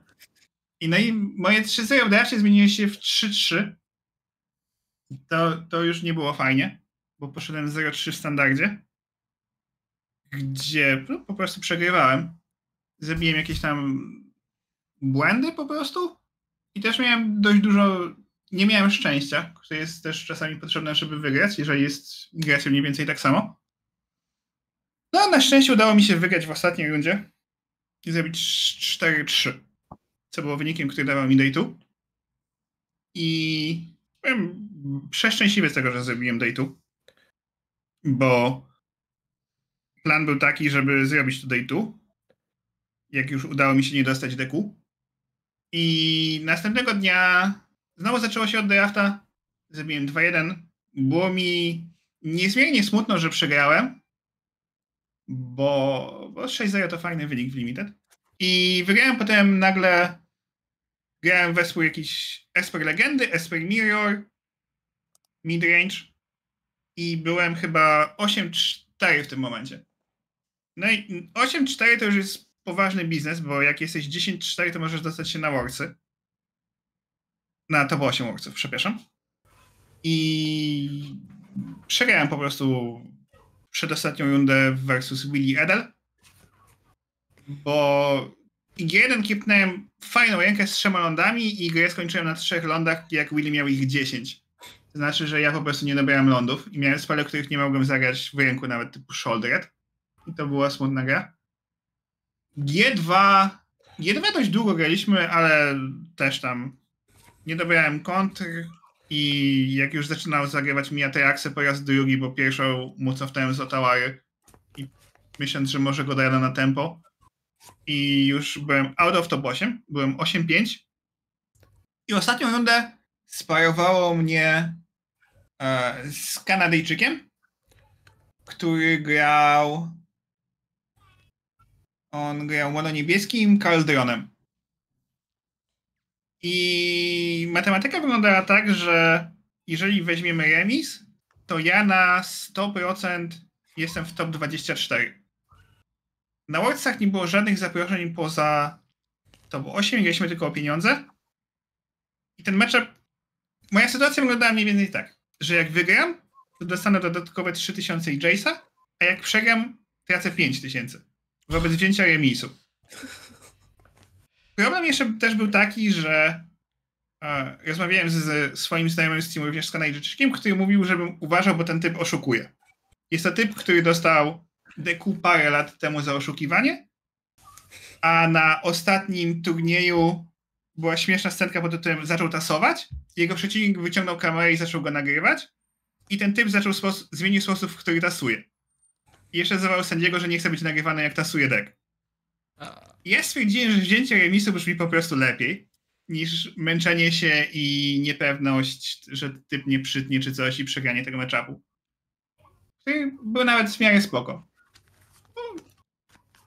I no i moje 3-0 w drafcie zmieniły się w 3-3. To, to już nie było fajnie, bo poszedłem 0-3 w standardzie, gdzie no, po prostu przegrywałem. Zabiłem jakieś tam błędy po prostu i też miałem dość dużo, nie miałem szczęścia, które jest też czasami potrzebne, żeby wygrać, jeżeli jest gracją mniej więcej tak samo. No, na szczęście udało mi się wygrać w ostatniej rundzie i zrobić 4-3 co było wynikiem, który dawał mi Daytu. I byłem przeszczęśliwy z tego, że zrobiłem Daytu, bo plan był taki, żeby zrobić to Daytu, jak już udało mi się nie dostać deku. I następnego dnia znowu zaczęło się od drafta, zrobiłem 2-1. Było mi niezmiernie smutno, że przegrałem, bo, bo 6-0 to fajny wynik w Limited. I wygrałem potem nagle Grałem wespół jakiś Esper Legendy, Esper Mirror, Midrange i byłem chyba 8-4 w tym momencie. No i 8-4 to już jest poważny biznes, bo jak jesteś 10-4 to możesz dostać się na worcy. Na top 8 worców, przepraszam. I przegrałem po prostu przedostatnią rundę versus Willy Edel, bo g 1 kipnąłem fajną rękę z trzema lądami i grę skończyłem na trzech lądach, jak Willy miał ich dziesięć. To znaczy, że ja po prostu nie dobierałem lądów i miałem spale, których nie mogłem zagrać w ręku, nawet typu Sholdred. I to była smutna gra. G2... G2 dość długo graliśmy, ale też tam nie dobierałem kontr i jak już zaczynał zagrywać mi Atraxę po raz drugi, bo pierwszą mu cofnąłem z Otawary i myśląc, że może go dojadę na tempo, i już byłem out of top 8, byłem 8-5 i ostatnią rundę sparowało mnie e, z Kanadyjczykiem, który grał on grał mononiebieskim Caldronem. I matematyka wyglądała tak, że jeżeli weźmiemy remis, to ja na 100% jestem w top 24. Na Worldsach nie było żadnych zaproszeń poza to bo 8, mieliśmy tylko o pieniądze. I ten matchup, moja sytuacja wyglądała mniej więcej tak, że jak wygram, to dostanę dodatkowe 3000 i Jace'a, a jak przegram, tracę 5000 wobec wzięcia remisu. Problem jeszcze też był taki, że e, rozmawiałem z, swoim znajomym z Teamu, również z Kanadyjczykiem, który mówił, żebym uważał, bo ten typ oszukuje. Jest to typ, który dostał Deku parę lat temu za oszukiwanie, a na ostatnim turnieju była śmieszna scenka pod tytułem zaczął tasować, jego przeciwnik wyciągnął kamerę i zaczął go nagrywać i ten typ zaczął spos- zmienił sposób, w który tasuje. I jeszcze zawał sędziego, że nie chce być nagrywany jak tasuje dek. Ja stwierdziłem, że wzięcie remisu brzmi po prostu lepiej niż męczenie się i niepewność, że typ nie przytnie czy coś i przegranie tego meczapu. był nawet w miarę spoko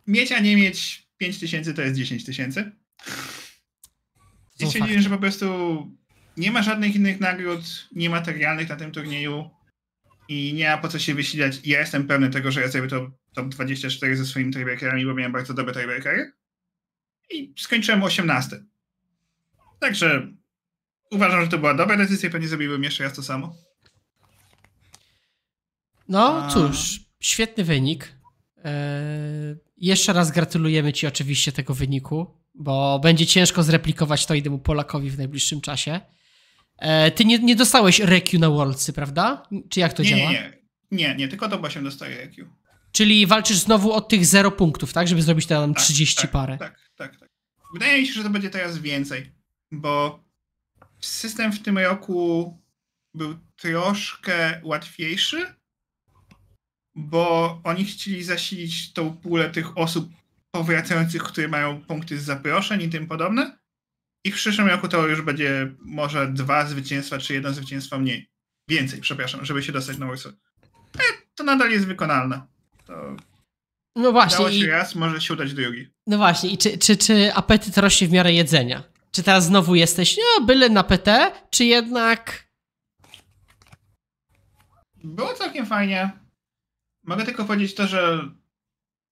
mieć, a nie mieć 5 tysięcy to jest 10 tysięcy. I stwierdziłem, że po prostu nie ma żadnych innych nagród niematerialnych na tym turnieju i nie ma po co się wysilać. Ja jestem pewny tego, że ja zrobię to top 24 ze swoimi tiebreakerami, bo miałem bardzo dobre tiebreakery i skończyłem 18. Także uważam, że to była dobra decyzja, pewnie zrobiłbym jeszcze raz to samo. No A... cóż, świetny wynik. Eee, jeszcze raz gratulujemy Ci oczywiście tego wyniku, bo będzie ciężko zreplikować to idemu Polakowi w najbliższym czasie. E, ty nie, nie dostałeś rekiu na Worldsy, prawda? Czy jak to nie, działa? Nie, nie, nie, tylko to się dostaje rekiu. Czyli walczysz znowu od tych 0 punktów, tak? Żeby zrobić tam tak, 30 tak, parę. Tak, tak, tak. Wydaje mi się, że to będzie teraz więcej, bo system w tym roku był troszkę łatwiejszy, bo oni chcieli zasilić tą pulę tych osób powracających, które mają punkty z zaproszeń i tym podobne. I w przyszłym roku to już będzie może dwa zwycięstwa, czy jedno zwycięstwo mniej. Więcej, przepraszam, żeby się dostać na Warsaw. E, to nadal jest wykonalne. To no właśnie. Dało się i... raz, może się udać drugi. No właśnie, i czy, czy, czy apetyt rośnie w miarę jedzenia? Czy teraz znowu jesteś, no, byle na PT, czy jednak... Było całkiem fajnie. Mogę tylko powiedzieć to, że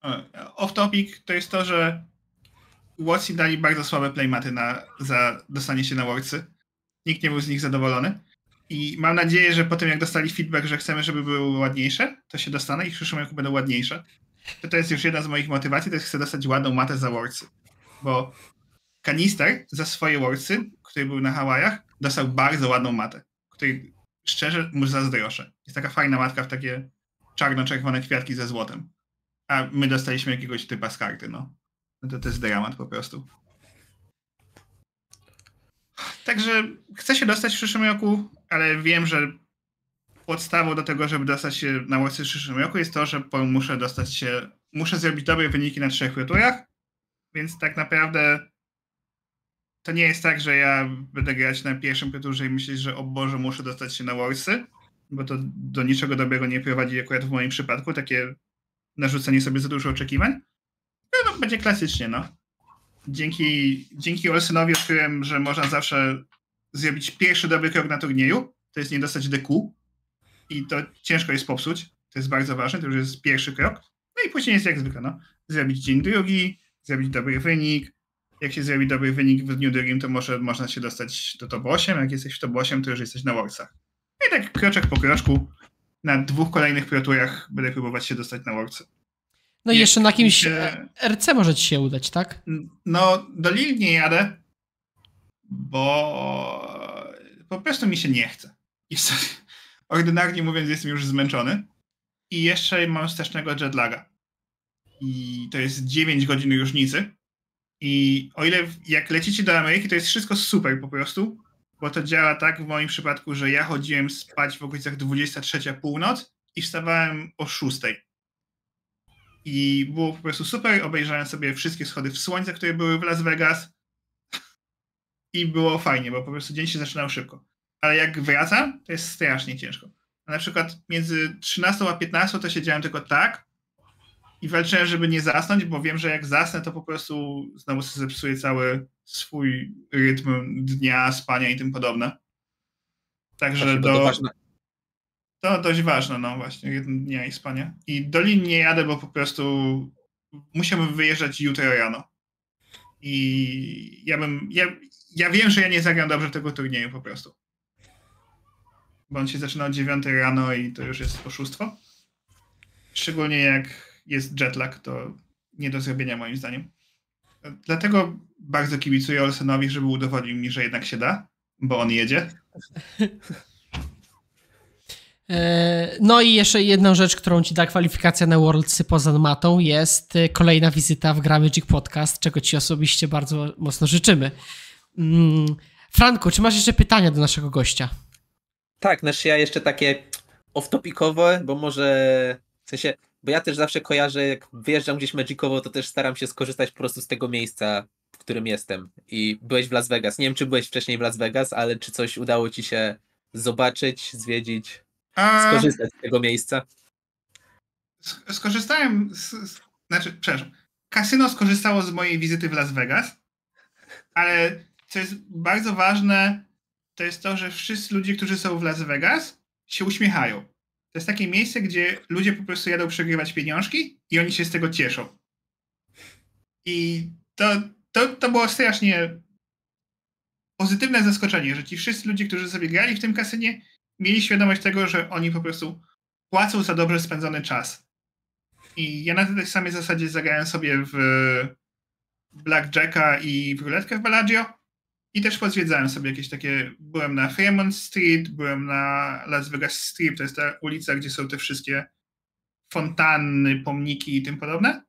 e, off-topic to jest to, że Łodzi dali bardzo słabe playmaty na, za dostanie się na Łodzi. Nikt nie był z nich zadowolony. I mam nadzieję, że po tym jak dostali feedback, że chcemy, żeby były ładniejsze, to się dostanę i w przyszłym roku będą ładniejsze. To, to jest już jedna z moich motywacji, to jest chcę dostać ładną matę za Wordsy. Bo Kanister za swoje Wordsy, który był na Hawajach, dostał bardzo ładną matę, której szczerze mu zazdroszę. Jest taka fajna matka w takie czarno-czerwone kwiatki ze złotem. A my dostaliśmy jakiegoś typa z karty, no. no to, to jest dramat po prostu. Także chcę się dostać w przyszłym roku, ale wiem, że podstawą do tego, żeby dostać się na łosy w przyszłym roku jest to, że muszę dostać się, muszę zrobić dobre wyniki na trzech turach, więc tak naprawdę to nie jest tak, że ja będę grać na pierwszym turze i myśleć, że o Boże, muszę dostać się na Warsy, bo to do niczego dobrego nie prowadzi akurat w moim przypadku, takie narzucenie sobie za dużo oczekiwań. No, no będzie klasycznie, no. Dzięki, dzięki Olsenowi odkryłem, że można zawsze zrobić pierwszy dobry krok na turnieju, to jest nie dostać DQ i to ciężko jest popsuć, to jest bardzo ważne, to już jest pierwszy krok. No i później jest jak zwykle, no. Zrobić dzień drugi, zrobić dobry wynik, jak się zrobi dobry wynik w dniu drugim, to może można się dostać do top 8. Jak jesteś w top 8, to już jesteś na Warsach. I tak kroczek po kroczku na dwóch kolejnych proturach będę próbować się dostać na Worce. No i jeszcze na kimś się... RC może ci się udać, tak? No, do Lil nie jadę, bo po prostu mi się nie chce. Jestem, ordynarnie mówiąc, jestem już zmęczony i jeszcze mam strasznego jetlaga. I to jest 9 godzin różnicy. I o ile jak lecicie do Ameryki, to jest wszystko super po prostu, bo to działa tak w moim przypadku, że ja chodziłem spać w okolicach 23 północ i wstawałem o 6. I było po prostu super, obejrzałem sobie wszystkie schody w słońce, które były w Las Vegas i było fajnie, bo po prostu dzień się zaczynał szybko. Ale jak wracam, to jest strasznie ciężko. Na przykład między 13 a 15 to siedziałem tylko tak i walczyłem, żeby nie zasnąć, bo wiem, że jak zasnę, to po prostu znowu sobie zepsuję cały, swój rytm dnia, spania i tym podobne. Także do, to, ważne. to dość ważne, no właśnie, rytm dnia i spania. I do linii nie jadę, bo po prostu musimy wyjeżdżać jutro rano. I ja bym, ja, ja wiem, że ja nie zagram dobrze tego turnieju po prostu. Bo on się zaczyna od 9 rano i to już jest oszustwo. Szczególnie jak jest jetlag, to nie do zrobienia moim zdaniem. Dlatego bardzo kibicuję Olsenowi, żeby udowodnił mi, że jednak się da, bo on jedzie. E, no i jeszcze jedną rzecz, którą ci da kwalifikacja na Worldsy poza matą jest e, kolejna wizyta w Gramagic Podcast, czego ci osobiście bardzo mocno życzymy. Mm, Franku, czy masz jeszcze pytania do naszego gościa? Tak, znaczy ja jeszcze takie off-topicowe, bo może w sensie, bo ja też zawsze kojarzę, jak wyjeżdżam gdzieś Magicowo, to też staram się skorzystać po prostu z tego miejsca, którym jestem. I byłeś w Las Vegas. Nie wiem, czy byłeś wcześniej w Las Vegas, ale czy coś udało ci się zobaczyć, zwiedzić, A... skorzystać z tego miejsca? Skorzystałem z, z, Znaczy, przepraszam. Kasyno skorzystało z mojej wizyty w Las Vegas, ale co jest bardzo ważne, to jest to, że wszyscy ludzie, którzy są w Las Vegas, się uśmiechają. To jest takie miejsce, gdzie ludzie po prostu jadą przegrywać pieniążki i oni się z tego cieszą. I to to, to było strasznie pozytywne zaskoczenie, że ci wszyscy ludzie, którzy sobie grali w tym kasynie, mieli świadomość tego, że oni po prostu płacą za dobrze spędzony czas. I ja na tej samej zasadzie zagrałem sobie w Blackjacka i w ruletkę w Bellagio i też pozwiedzałem sobie jakieś takie, byłem na Fremont Street, byłem na Las Vegas Street, to jest ta ulica, gdzie są te wszystkie fontanny, pomniki i tym podobne.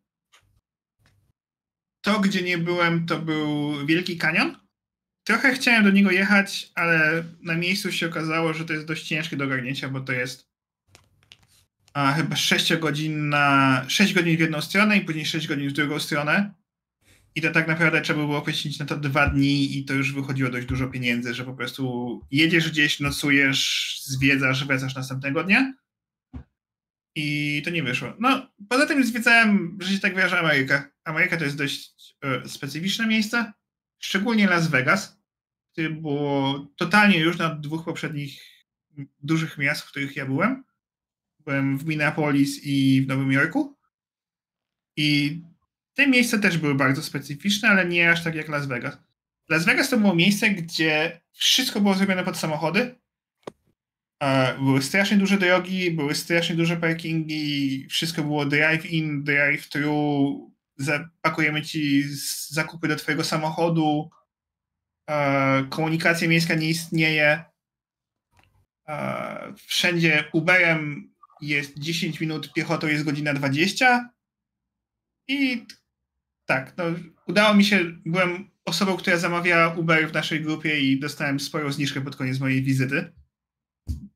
To, gdzie nie byłem, to był Wielki Kanion. Trochę chciałem do niego jechać, ale na miejscu się okazało, że to jest dość ciężkie do ogarnięcia, bo to jest a, chyba 6 godzin na 6 godzin w jedną stronę i później 6 godzin w drugą stronę. I to tak naprawdę trzeba było poświęcić na to dwa dni i to już wychodziło dość dużo pieniędzy, że po prostu jedziesz gdzieś, nocujesz, zwiedzasz, wracasz następnego dnia. I to nie wyszło. No, poza tym zwiedzałem, że się tak wyrażę, Amerykę. Ameryka to jest dość E, specyficzne miejsce, szczególnie Las Vegas, które było totalnie już na dwóch poprzednich dużych miast, w których ja byłem. Byłem w Minneapolis i w Nowym Jorku. I te miejsca też były bardzo specyficzne, ale nie aż tak jak Las Vegas. Las Vegas to było miejsce, gdzie wszystko było zrobione pod samochody. E, były strasznie duże drogi, były strasznie duże parkingi, wszystko było drive-in, drive-thru, zapakujemy ci zakupy do twojego samochodu, e, komunikacja miejska nie istnieje, e, wszędzie Uberem jest 10 minut, piechotą jest godzina 20 i tak, no, udało mi się, byłem osobą, która zamawiała Uber w naszej grupie i dostałem sporą zniżkę pod koniec mojej wizyty.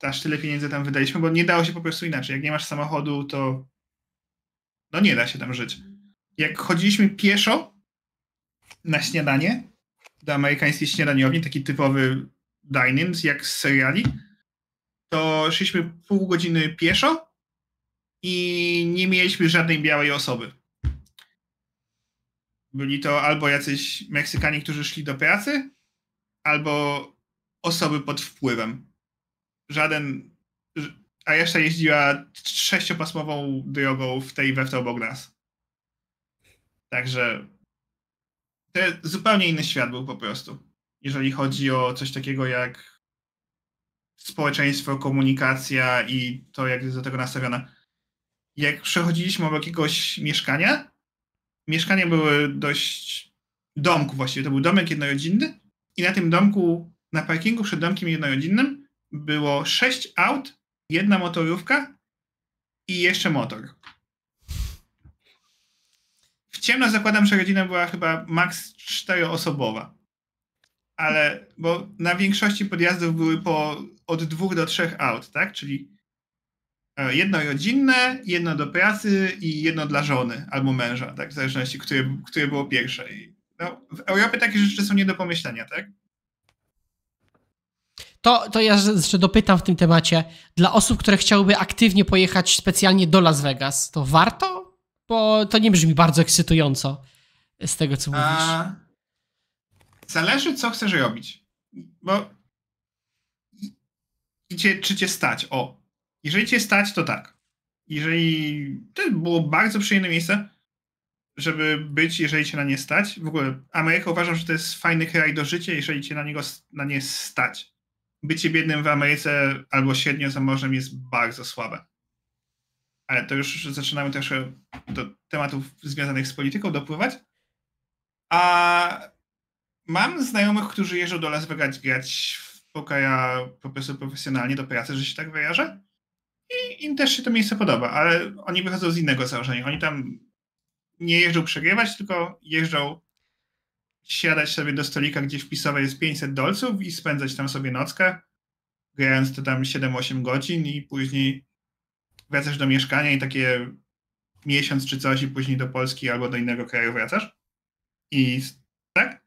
Aż tyle pieniędzy tam wydaliśmy, bo nie dało się po prostu inaczej. Jak nie masz samochodu, to no nie da się tam żyć jak chodziliśmy pieszo na śniadanie do amerykańskiej śniadaniowni, taki typowy dining jak z seriali, to szliśmy pół godziny pieszo i nie mieliśmy żadnej białej osoby. Byli to albo jacyś Meksykanie, którzy szli do pracy, albo osoby pod wpływem. Żaden. A jeszcze jeździła sześciopasmową drogą w tej we obok nas. Także to zupełnie inny świat był po prostu. Jeżeli chodzi o coś takiego jak społeczeństwo, komunikacja i to, jak jest do tego nastawiona. Jak przechodziliśmy obok jakiegoś mieszkania, mieszkania były dość domku właściwie, to był domek jednorodzinny i na tym domku, na parkingu przed domkiem jednorodzinnym było sześć aut, jedna motorówka i jeszcze motor. W ciemno zakładam, że rodzina była chyba maks czteroosobowa. Ale, bo na większości podjazdów były po od dwóch do trzech aut, tak? Czyli e, jedno rodzinne, jedno do pracy i jedno dla żony albo męża, tak? W zależności, które, które było pierwsze. I, no, w Europie takie rzeczy są nie do pomyślenia, tak? To, to ja jeszcze dopytam w tym temacie. Dla osób, które chciałyby aktywnie pojechać specjalnie do Las Vegas, to warto bo to nie brzmi bardzo ekscytująco z tego, co mówisz. A... Zależy, co chcesz robić. Bo cię, czy cię stać? O, jeżeli cię stać, to tak. Jeżeli to było bardzo przyjemne miejsce, żeby być, jeżeli cię na nie stać. W ogóle Ameryka uważam, że to jest fajny kraj do życia, jeżeli cię na niego na nie stać. Bycie biednym w Ameryce albo średnio zamożnym jest bardzo słabe ale to już zaczynamy też do tematów związanych z polityką dopływać. A mam znajomych, którzy jeżdżą do Las Vegas grać w pokaja po prostu profesjonalnie do pracy, że się tak wyrażę. I im też się to miejsce podoba, ale oni wychodzą z innego założenia. Oni tam nie jeżdżą przegrywać, tylko jeżdżą siadać sobie do stolika, gdzie wpisowe jest 500 dolców i spędzać tam sobie nockę, grając to tam 7-8 godzin i później wracasz do mieszkania i takie miesiąc czy coś i później do Polski albo do innego kraju wracasz. I tak?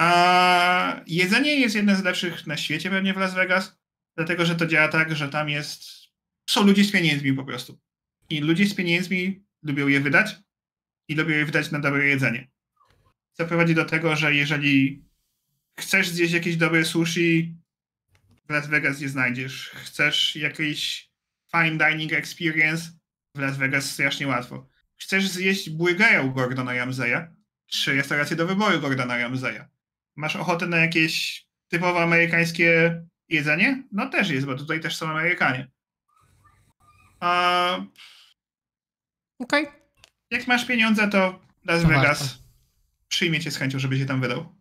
A jedzenie jest jedne z lepszych na świecie pewnie w Las Vegas, dlatego że to działa tak, że tam jest są ludzie z pieniędzmi po prostu. I ludzie z pieniędzmi lubią je wydać i lubią je wydać na dobre jedzenie. Co prowadzi do tego, że jeżeli chcesz zjeść jakieś dobre sushi, w Las Vegas je znajdziesz. Chcesz jakieś fine dining experience w Las Vegas strasznie łatwo. Chcesz zjeść burgera u Gordona Ramsaya? Trzy restauracje do wyboru Gordona Ramsaya. Masz ochotę na jakieś typowo amerykańskie jedzenie? No też jest, bo tutaj też są Amerykanie. A... Okej. Okay. Jak masz pieniądze, to Las Vegas warto. przyjmie cię z chęcią, żeby się tam wydał.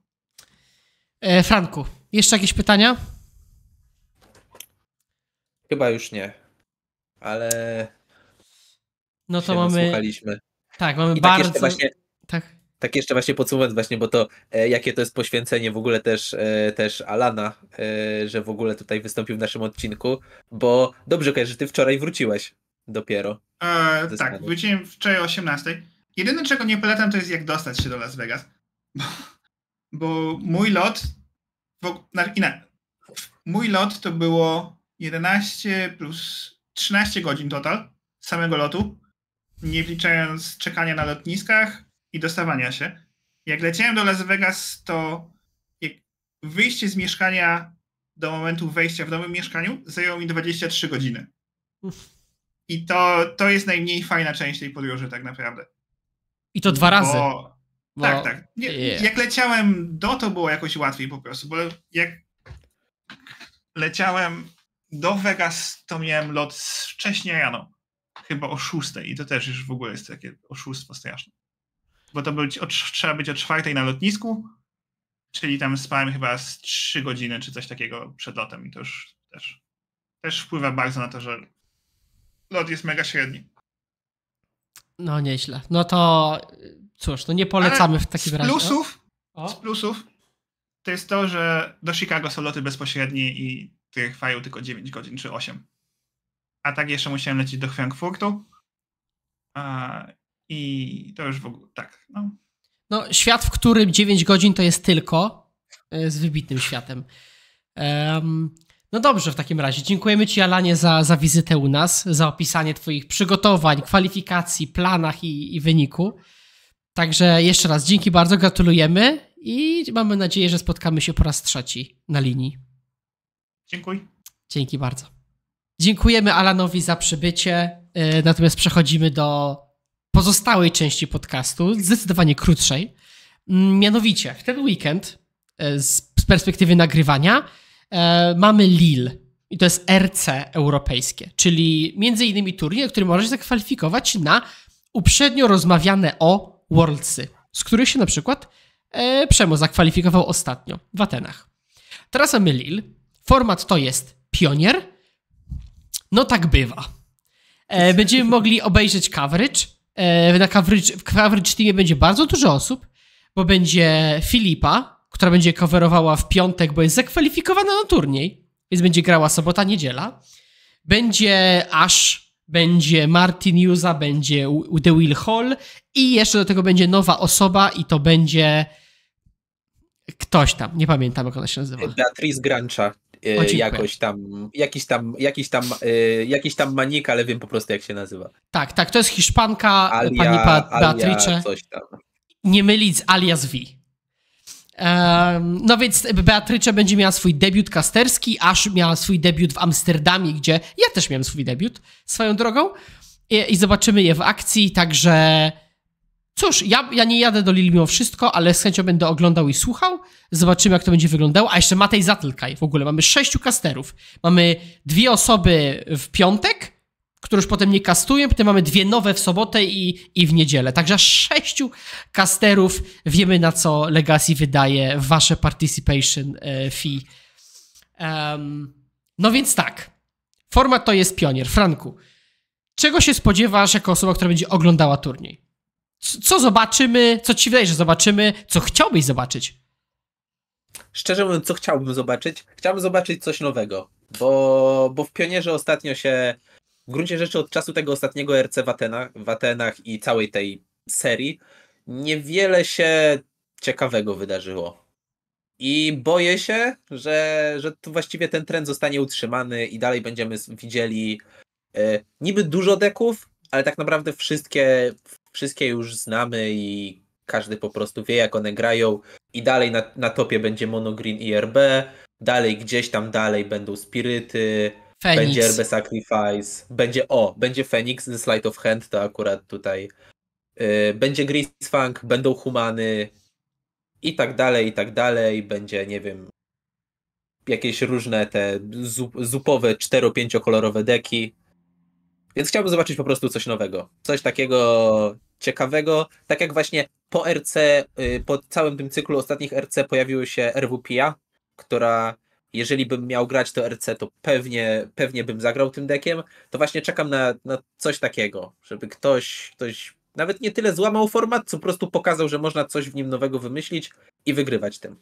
E, Franku, jeszcze jakieś pytania? Chyba już nie ale. No to mamy. Słuchaliśmy. Tak, mamy I bardzo. Tak jeszcze, właśnie, tak. tak jeszcze właśnie podsumowując właśnie, bo to e, jakie to jest poświęcenie w ogóle też, e, też Alana, e, że w ogóle tutaj wystąpił w naszym odcinku, bo dobrze kojarzę, że ty wczoraj wróciłeś dopiero. E, tak, Stanów. wróciłem wczoraj o 18. Jedyne czego nie polecam to jest jak dostać się do Las Vegas, bo, bo mój lot, na, mój lot to było 11 plus 13 godzin total samego lotu, nie wliczając czekania na lotniskach i dostawania się. Jak leciałem do Las Vegas, to wyjście z mieszkania do momentu wejścia w nowym mieszkaniu zajęło mi 23 godziny. I to, to jest najmniej fajna część tej podróży tak naprawdę. I to dwa razy. Bo... Bo... Tak, tak. Nie, yeah. Jak leciałem do, to było jakoś łatwiej po prostu, bo jak leciałem do Vegas to miałem lot wcześniej rano, chyba o 6 i to też już w ogóle jest takie oszustwo straszne. Bo to być, o, trzeba być o czwartej na lotnisku, czyli tam spałem chyba z 3 godziny czy coś takiego przed lotem i to już też, też wpływa bardzo na to, że lot jest mega średni. No nieźle. No to cóż, no nie polecamy Ale w takim z plusów, razie. Z plusów to jest to, że do Chicago są loty bezpośrednie i które trwają tylko 9 godzin czy 8. A tak jeszcze musiałem lecieć do Frankfurtu. A, I to już w ogóle tak. No. no, świat, w którym 9 godzin to jest tylko e, z wybitnym światem. Um, no dobrze, w takim razie. Dziękujemy Ci, Alanie, za, za wizytę u nas, za opisanie Twoich przygotowań, kwalifikacji, planach i, i wyniku. Także jeszcze raz dzięki bardzo, gratulujemy i mamy nadzieję, że spotkamy się po raz trzeci na linii. Dziękuję. Dzięki bardzo. Dziękujemy Alanowi za przybycie, e, natomiast przechodzimy do pozostałej części podcastu, zdecydowanie krótszej. Mm, mianowicie, w ten weekend e, z perspektywy nagrywania e, mamy Lille i to jest RC europejskie, czyli między innymi turniej, który możesz się zakwalifikować na uprzednio rozmawiane o Worldsy, z których się na przykład Przemo zakwalifikował ostatnio w Atenach. Teraz mamy Lille, Format to jest pionier. No tak bywa. E, będziemy mogli obejrzeć coverage. E, na coverage, w coverage teamie będzie bardzo dużo osób, bo będzie Filipa, która będzie coverowała w piątek, bo jest zakwalifikowana na turniej, więc będzie grała sobota, niedziela. Będzie Ash, będzie Martin Juza, będzie The Will Hall i jeszcze do tego będzie nowa osoba i to będzie ktoś tam, nie pamiętam jak ona się nazywa. Beatrice Grancha o, e, jakoś tam, jakiś tam, jakiś tam, e, jakiś tam manik, ale wiem po prostu jak się nazywa. Tak, tak, to jest Hiszpanka e, alia, pani Beatrice. Nie mylić z alias V. No więc Beatrice będzie miała swój debiut kasterski, aż miała swój debiut w Amsterdamie, gdzie ja też miałem swój debiut swoją drogą. i zobaczymy je w akcji, także Cóż, ja, ja nie jadę do Lili mimo wszystko, ale z chęcią będę oglądał i słuchał. Zobaczymy, jak to będzie wyglądało. A jeszcze Matej Zatylkaj w ogóle. Mamy sześciu kasterów. Mamy dwie osoby w piątek, które już potem nie kastują, potem mamy dwie nowe w sobotę i, i w niedzielę. Także sześciu kasterów. Wiemy, na co Legacy wydaje wasze participation e, fee. Um, no więc tak. Format to jest pionier. Franku, czego się spodziewasz jako osoba, która będzie oglądała turniej? co zobaczymy, co ci wydaje, że zobaczymy, co chciałbyś zobaczyć? Szczerze mówiąc, co chciałbym zobaczyć? Chciałbym zobaczyć coś nowego, bo, bo w Pionierze ostatnio się, w gruncie rzeczy od czasu tego ostatniego RC w Atenach, w Atenach i całej tej serii, niewiele się ciekawego wydarzyło. I boję się, że, że tu właściwie ten trend zostanie utrzymany i dalej będziemy widzieli e, niby dużo deków, ale tak naprawdę wszystkie wszystkie już znamy i każdy po prostu wie, jak one grają. I dalej na, na topie będzie Monogreen IRB, dalej gdzieś tam dalej będą Spiryty, Phoenix. będzie RB Sacrifice, będzie o, będzie Phoenix ze Slide of Hand, to akurat tutaj. Yy, będzie Grisfunk, będą Humany i tak dalej, i tak dalej. Będzie, nie wiem, jakieś różne te zupowe cztero pięciokolorowe deki. Więc chciałbym zobaczyć po prostu coś nowego. Coś takiego, ciekawego. Tak jak właśnie po RC, y, po całym tym cyklu ostatnich RC pojawiły się RWPA, która jeżeli bym miał grać to RC, to pewnie, pewnie bym zagrał tym dekiem, to właśnie czekam na, na coś takiego, żeby ktoś, ktoś nawet nie tyle złamał format, co po prostu pokazał, że można coś w nim nowego wymyślić i wygrywać tym.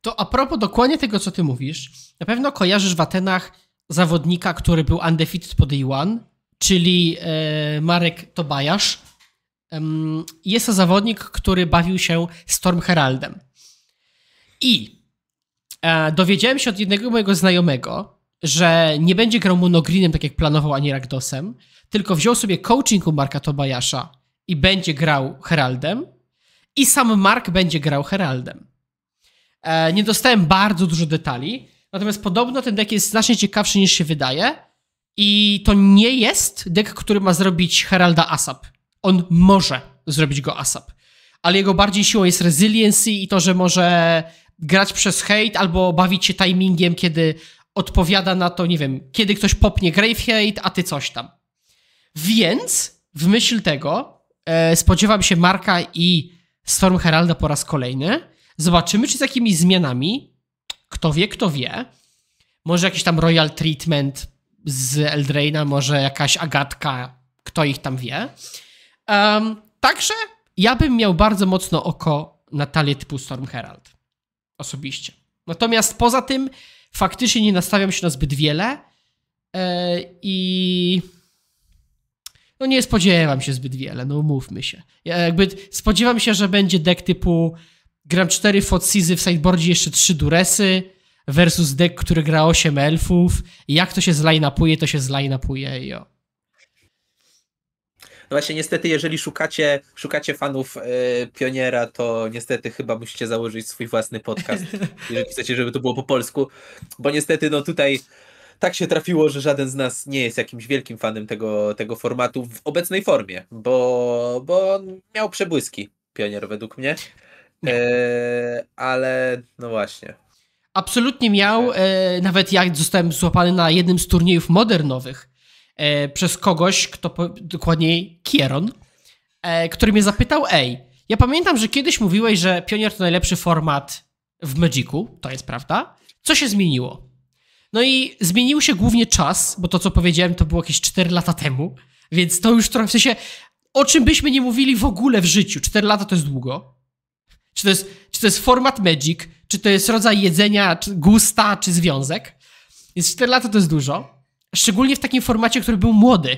To a propos dokładnie tego, co ty mówisz, na pewno kojarzysz w Atenach zawodnika, który był undefeated po day one, czyli e, Marek Tobajasz, jest to zawodnik, który bawił się Storm Heraldem. I e, dowiedziałem się od jednego mojego znajomego, że nie będzie grał monogreenem tak jak planował, ani Ragdosem, tylko wziął sobie coaching u Marka Tobajasza i będzie grał Heraldem i sam Mark będzie grał Heraldem. E, nie dostałem bardzo dużo detali, natomiast podobno ten deck jest znacznie ciekawszy niż się wydaje i to nie jest deck, który ma zrobić Heralda ASAP. On może zrobić go ASAP. Ale jego bardziej siłą jest resiliency i to, że może grać przez hate albo bawić się timingiem, kiedy odpowiada na to, nie wiem, kiedy ktoś popnie grave hate, a ty coś tam. Więc w myśl tego e, spodziewam się Marka i Storm Heralda po raz kolejny. Zobaczymy, czy z jakimiś zmianami. Kto wie, kto wie. Może jakiś tam royal treatment z Eldraina, może jakaś Agatka, kto ich tam wie. Um, także ja bym miał bardzo mocno oko na talię typu Storm Herald. Osobiście. Natomiast poza tym faktycznie nie nastawiam się na zbyt wiele e, i no nie spodziewam się zbyt wiele, no mówmy się. Ja jakby spodziewam się, że będzie deck typu gram 4 Fotsizy w sideboardzie jeszcze 3 Duresy versus deck, który gra 8 elfów. Jak to się zline to się zline i o. No właśnie niestety, jeżeli szukacie, szukacie fanów y, Pioniera, to niestety chyba musicie założyć swój własny podcast, jeżeli chcecie, żeby to było po polsku, bo niestety no tutaj tak się trafiło, że żaden z nas nie jest jakimś wielkim fanem tego, tego formatu w obecnej formie, bo, bo on miał przebłyski, Pionier według mnie, e, ale no właśnie. Absolutnie miał, e, e nawet ja zostałem złapany na jednym z turniejów modernowych, E, przez kogoś, kto po, dokładniej Kieron, e, który mnie zapytał, ej, ja pamiętam, że kiedyś mówiłeś, że Pionier to najlepszy format w Magicu, to jest prawda. Co się zmieniło? No i zmienił się głównie czas, bo to, co powiedziałem, to było jakieś 4 lata temu, więc to już trochę w sensie, o czym byśmy nie mówili w ogóle w życiu. 4 lata to jest długo. Czy to jest, czy to jest format Magic, czy to jest rodzaj jedzenia, czy gusta, czy związek. Więc 4 lata to jest dużo szczególnie w takim formacie, który był młody,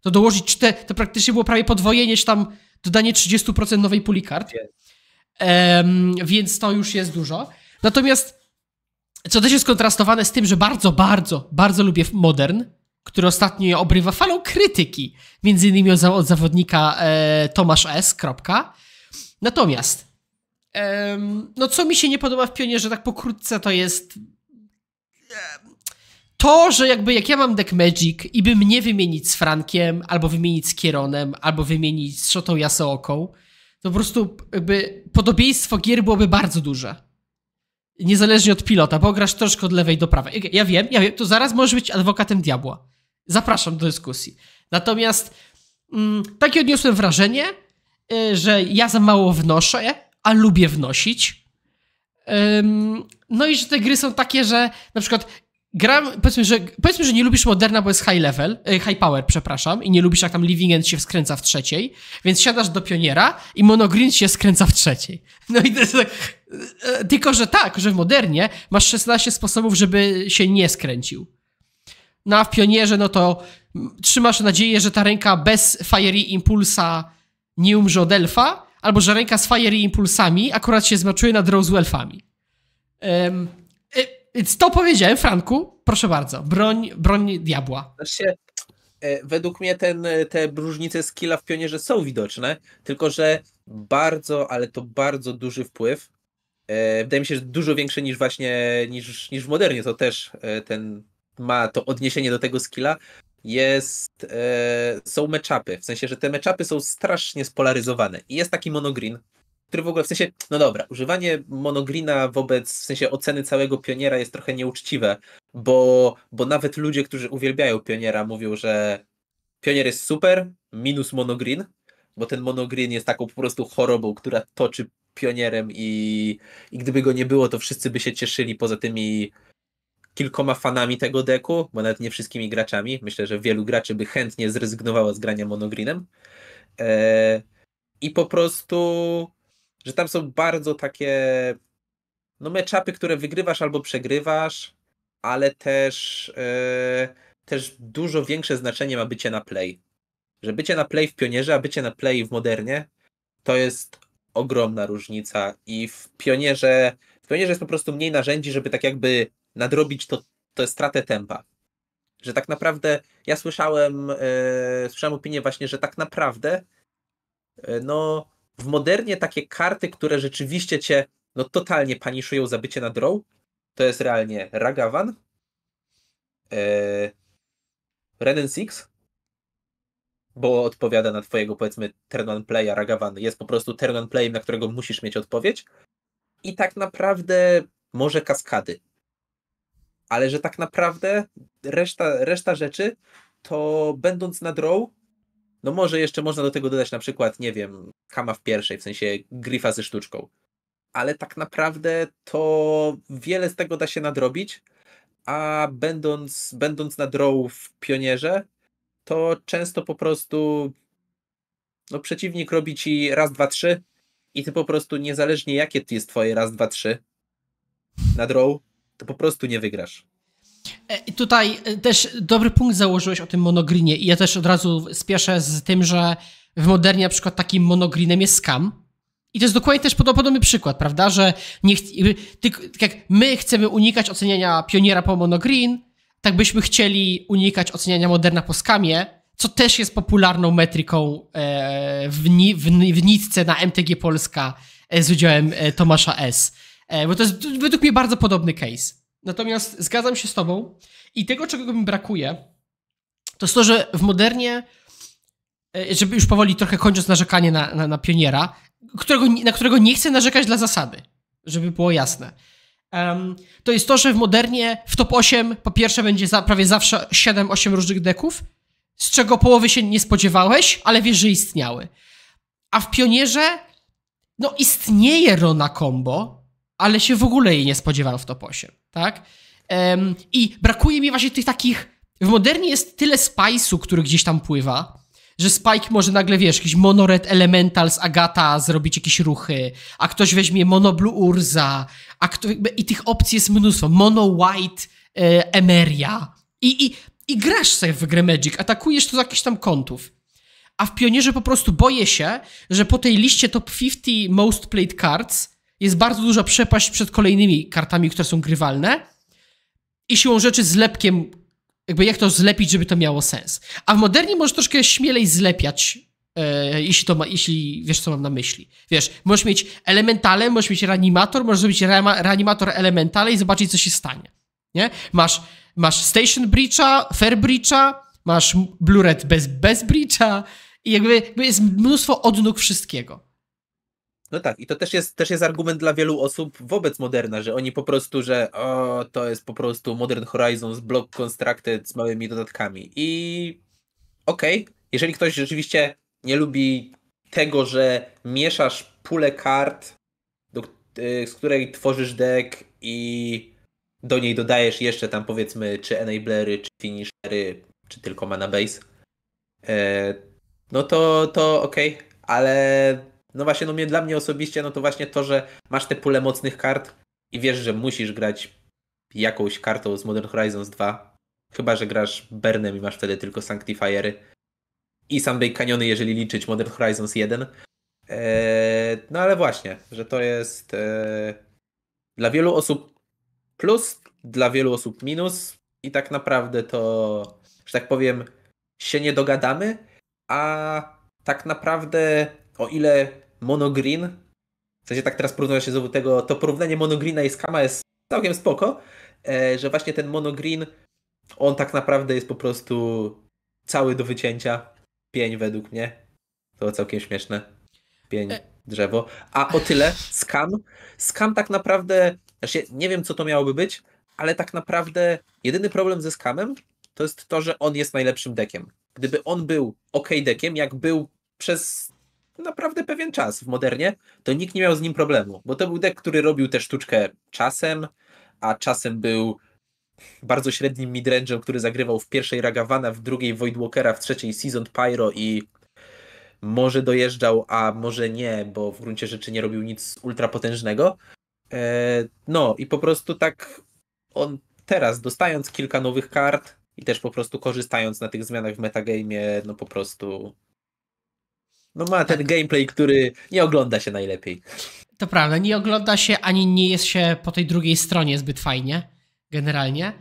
to dołożyć te, to praktycznie było prawie podwojenie, czy tam dodanie 30% nowej puli kart. Um, więc to już jest dużo. Natomiast co też jest kontrastowane z tym, że bardzo, bardzo, bardzo lubię Modern, który ostatnio obrywa falą krytyki, między innymi od, od zawodnika e, Tomasz S. Kropka. Natomiast, no co mi się nie podoba w Pionierze tak pokrótce, to jest to, że jakby jak ja mam deck Magic i by mnie wymienić z Frankiem, albo wymienić z Kieronem, albo wymienić z Szotą Jaseoką, to po prostu jakby podobieństwo gier byłoby bardzo duże. Niezależnie od pilota, bo grasz troszkę od lewej do prawej. Ja wiem, ja wiem, to zaraz możesz być adwokatem diabła. Zapraszam do dyskusji. Natomiast mm, takie odniosłem wrażenie, y, że ja za mało wnoszę, a lubię wnosić. Ym, no i że te gry są takie, że na przykład gram, powiedzmy, że, powiedzmy, że nie lubisz Moderna, bo jest high level, e, high power, przepraszam, i nie lubisz jak tam Living End się skręca w trzeciej, więc siadasz do Pioniera i Monogreen się skręca w trzeciej. No i to jest tak, e, e, tylko, że tak, że w Modernie masz 16 sposobów, żeby się nie skręcił. No a w Pionierze, no to trzymasz nadzieję, że ta ręka bez Fiery Impulsa nie umrze od elfa, albo że ręka z Fiery Impulsami akurat się zmaczuje nad Rose Elfami. Um, y więc to powiedziałem, Franku, proszę bardzo, broń, broń diabła. Znaczy, e, według mnie ten, e, te różnice skilla w pionierze są widoczne, tylko że bardzo, ale to bardzo duży wpływ. E, wydaje mi się, że dużo większy niż właśnie niż, niż w modernie, to też ten ma to odniesienie do tego skilla. Jest, są meczapy, w sensie, że te meczapy są strasznie spolaryzowane. I jest taki monogreen, który w ogóle w sensie, no dobra, używanie monogrina wobec w sensie oceny całego pioniera jest trochę nieuczciwe, bo, bo nawet ludzie, którzy uwielbiają pioniera, mówią, że pionier jest super, minus monogrin, bo ten monogrin jest taką po prostu chorobą, która toczy pionierem i, i gdyby go nie było, to wszyscy by się cieszyli poza tymi kilkoma fanami tego deku, bo nawet nie wszystkimi graczami. Myślę, że wielu graczy by chętnie zrezygnowało z grania monogrinem Eee, I po prostu że tam są bardzo takie no meczapy, które wygrywasz albo przegrywasz, ale też e, też dużo większe znaczenie ma bycie na play. Że bycie na play w Pionierze, a bycie na play w Modernie to jest ogromna różnica i w Pionierze w Pionierze jest po prostu mniej narzędzi, żeby tak jakby nadrobić to, to stratę tempa. Że tak naprawdę ja słyszałem, e, słyszałem opinię właśnie, że tak naprawdę e, no w modernie takie karty, które rzeczywiście cię no totalnie paniszują za bycie na draw, to jest realnie Ragavan, yy, e, Renan Six, bo odpowiada na twojego powiedzmy turn one playa, Ragavan jest po prostu turn one playem, na którego musisz mieć odpowiedź i tak naprawdę może kaskady. Ale że tak naprawdę reszta, reszta rzeczy to będąc na draw no może jeszcze można do tego dodać na przykład, nie wiem, kama w pierwszej, w sensie grifa ze sztuczką. Ale tak naprawdę to wiele z tego da się nadrobić, a będąc, będąc na draw w pionierze, to często po prostu no przeciwnik robi ci raz, dwa, trzy i ty po prostu niezależnie jakie jest twoje raz, dwa, trzy na draw, to po prostu nie wygrasz. E, tutaj e, też dobry punkt założyłeś o tym monogrinie i ja też od razu spieszę z tym, że w Modernie na przykład takim monogrinem jest Skam. I to jest dokładnie też podobny przykład, prawda, że nie tak jak my chcemy unikać oceniania pioniera po monogreen, tak byśmy chcieli unikać oceniania moderna po skamie, co też jest popularną metryką e, w, ni, w, w nitce na MTG Polska z udziałem Tomasza S. Bo to jest według mnie bardzo podobny case. Natomiast zgadzam się z Tobą i tego, czego mi brakuje, to jest to, że w modernie, e, żeby już powoli trochę kończąc narzekanie na, na, na pioniera, którego, na którego nie chcę narzekać dla zasady, żeby było jasne. Um, to jest to, że w modernie w top 8 po pierwsze będzie za, prawie zawsze 7-8 różnych deków, z czego połowy się nie spodziewałeś, ale wiesz, że istniały. A w pionierze, no istnieje Rona Combo, ale się w ogóle jej nie spodziewam w Toposie, tak? Um, I brakuje mi właśnie tych takich. W modernie jest tyle spice'u, który gdzieś tam pływa, że Spike może nagle, wiesz, jakiś Monored Elemental z Agata zrobić jakieś ruchy, a ktoś weźmie Mono Blue Urza, a kto, i tych opcji jest mnóstwo. Mono White e, Emeria. I, i, I grasz sobie w grę Magic, atakujesz tu z jakichś tam kątów. A w Pionierze po prostu boję się, że po tej liście top 50 most played cards jest bardzo duża przepaść przed kolejnymi kartami, które są grywalne i siłą rzeczy zlepkiem, jakby jak to zlepić, żeby to miało sens. A w modernie możesz troszkę śmielej zlepiać, e, jeśli, to ma, jeśli wiesz, co mam na myśli. Wiesz, możesz mieć elementale, możesz mieć reanimator, możesz zrobić re reanimator elementale i zobaczyć, co się stanie. Nie? Masz, masz Station Breacha, Fair Breacha, masz Blu-ray bez, bez Breacha i jakby, jakby jest mnóstwo odnóg wszystkiego. No tak, i to też jest, też jest argument dla wielu osób wobec Moderna, że oni po prostu, że o, to jest po prostu Modern Horizons block constructed z małymi dodatkami. I okej, okay, jeżeli ktoś rzeczywiście nie lubi tego, że mieszasz pulę kart, do, y, z której tworzysz deck i do niej dodajesz jeszcze tam powiedzmy czy enablery, czy finishery, czy tylko mana base, e, no to, to okej, okay, ale no właśnie, no mnie, dla mnie osobiście, no to właśnie to, że masz te pulę mocnych kart i wiesz, że musisz grać jakąś kartą z Modern Horizons 2, chyba, że grasz Bernem i masz wtedy tylko Sanctifiery i Sunday Canyony, jeżeli liczyć Modern Horizons 1. Eee, no ale właśnie, że to jest eee, dla wielu osób plus, dla wielu osób minus i tak naprawdę to, że tak powiem, się nie dogadamy, a tak naprawdę o ile monogreen, w sensie tak teraz porównuję się znowu tego, to porównanie monogreena i skama jest całkiem spoko, e, że właśnie ten monogreen, on tak naprawdę jest po prostu cały do wycięcia, pień według mnie. To całkiem śmieszne. Pień, e. drzewo. A o tyle skam, skam tak naprawdę, znaczy nie wiem co to miałoby być, ale tak naprawdę jedyny problem ze skamem to jest to, że on jest najlepszym dekiem. Gdyby on był ok dekiem, jak był przez naprawdę pewien czas w modernie, to nikt nie miał z nim problemu, bo to był deck, który robił tę sztuczkę czasem, a czasem był bardzo średnim midrange'em, który zagrywał w pierwszej Ragavana, w drugiej Voidwalkera, w trzeciej Season Pyro i może dojeżdżał, a może nie, bo w gruncie rzeczy nie robił nic ultrapotężnego. potężnego. no i po prostu tak on teraz, dostając kilka nowych kart i też po prostu korzystając na tych zmianach w metagame'ie, no po prostu no ma ten gameplay, który nie ogląda się najlepiej. To prawda, nie ogląda się ani nie jest się po tej drugiej stronie zbyt fajnie, generalnie.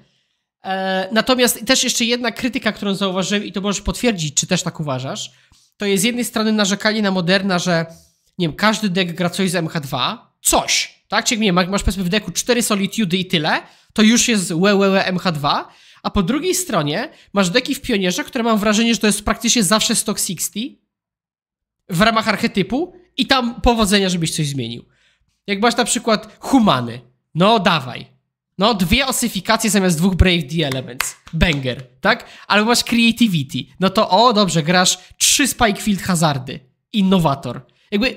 E, natomiast też jeszcze jedna krytyka, którą zauważyłem i to możesz potwierdzić, czy też tak uważasz, to jest z jednej strony narzekanie na Moderna, że nie wiem, każdy deck gra coś z MH2, coś, tak? Czyli nie masz powiedzmy w deku 4 Solitude i tyle, to już jest WWW MH2, a po drugiej stronie masz deki w Pionierze, które mam wrażenie, że to jest praktycznie zawsze stock 60, w ramach archetypu i tam powodzenia, żebyś coś zmienił. Jak masz na przykład humany, no dawaj. No, dwie osyfikacje zamiast dwóch Brave D Elements. Banger, tak? Albo masz Creativity. No to o, dobrze, grasz trzy Spikefield Hazardy. Innowator. Jakby,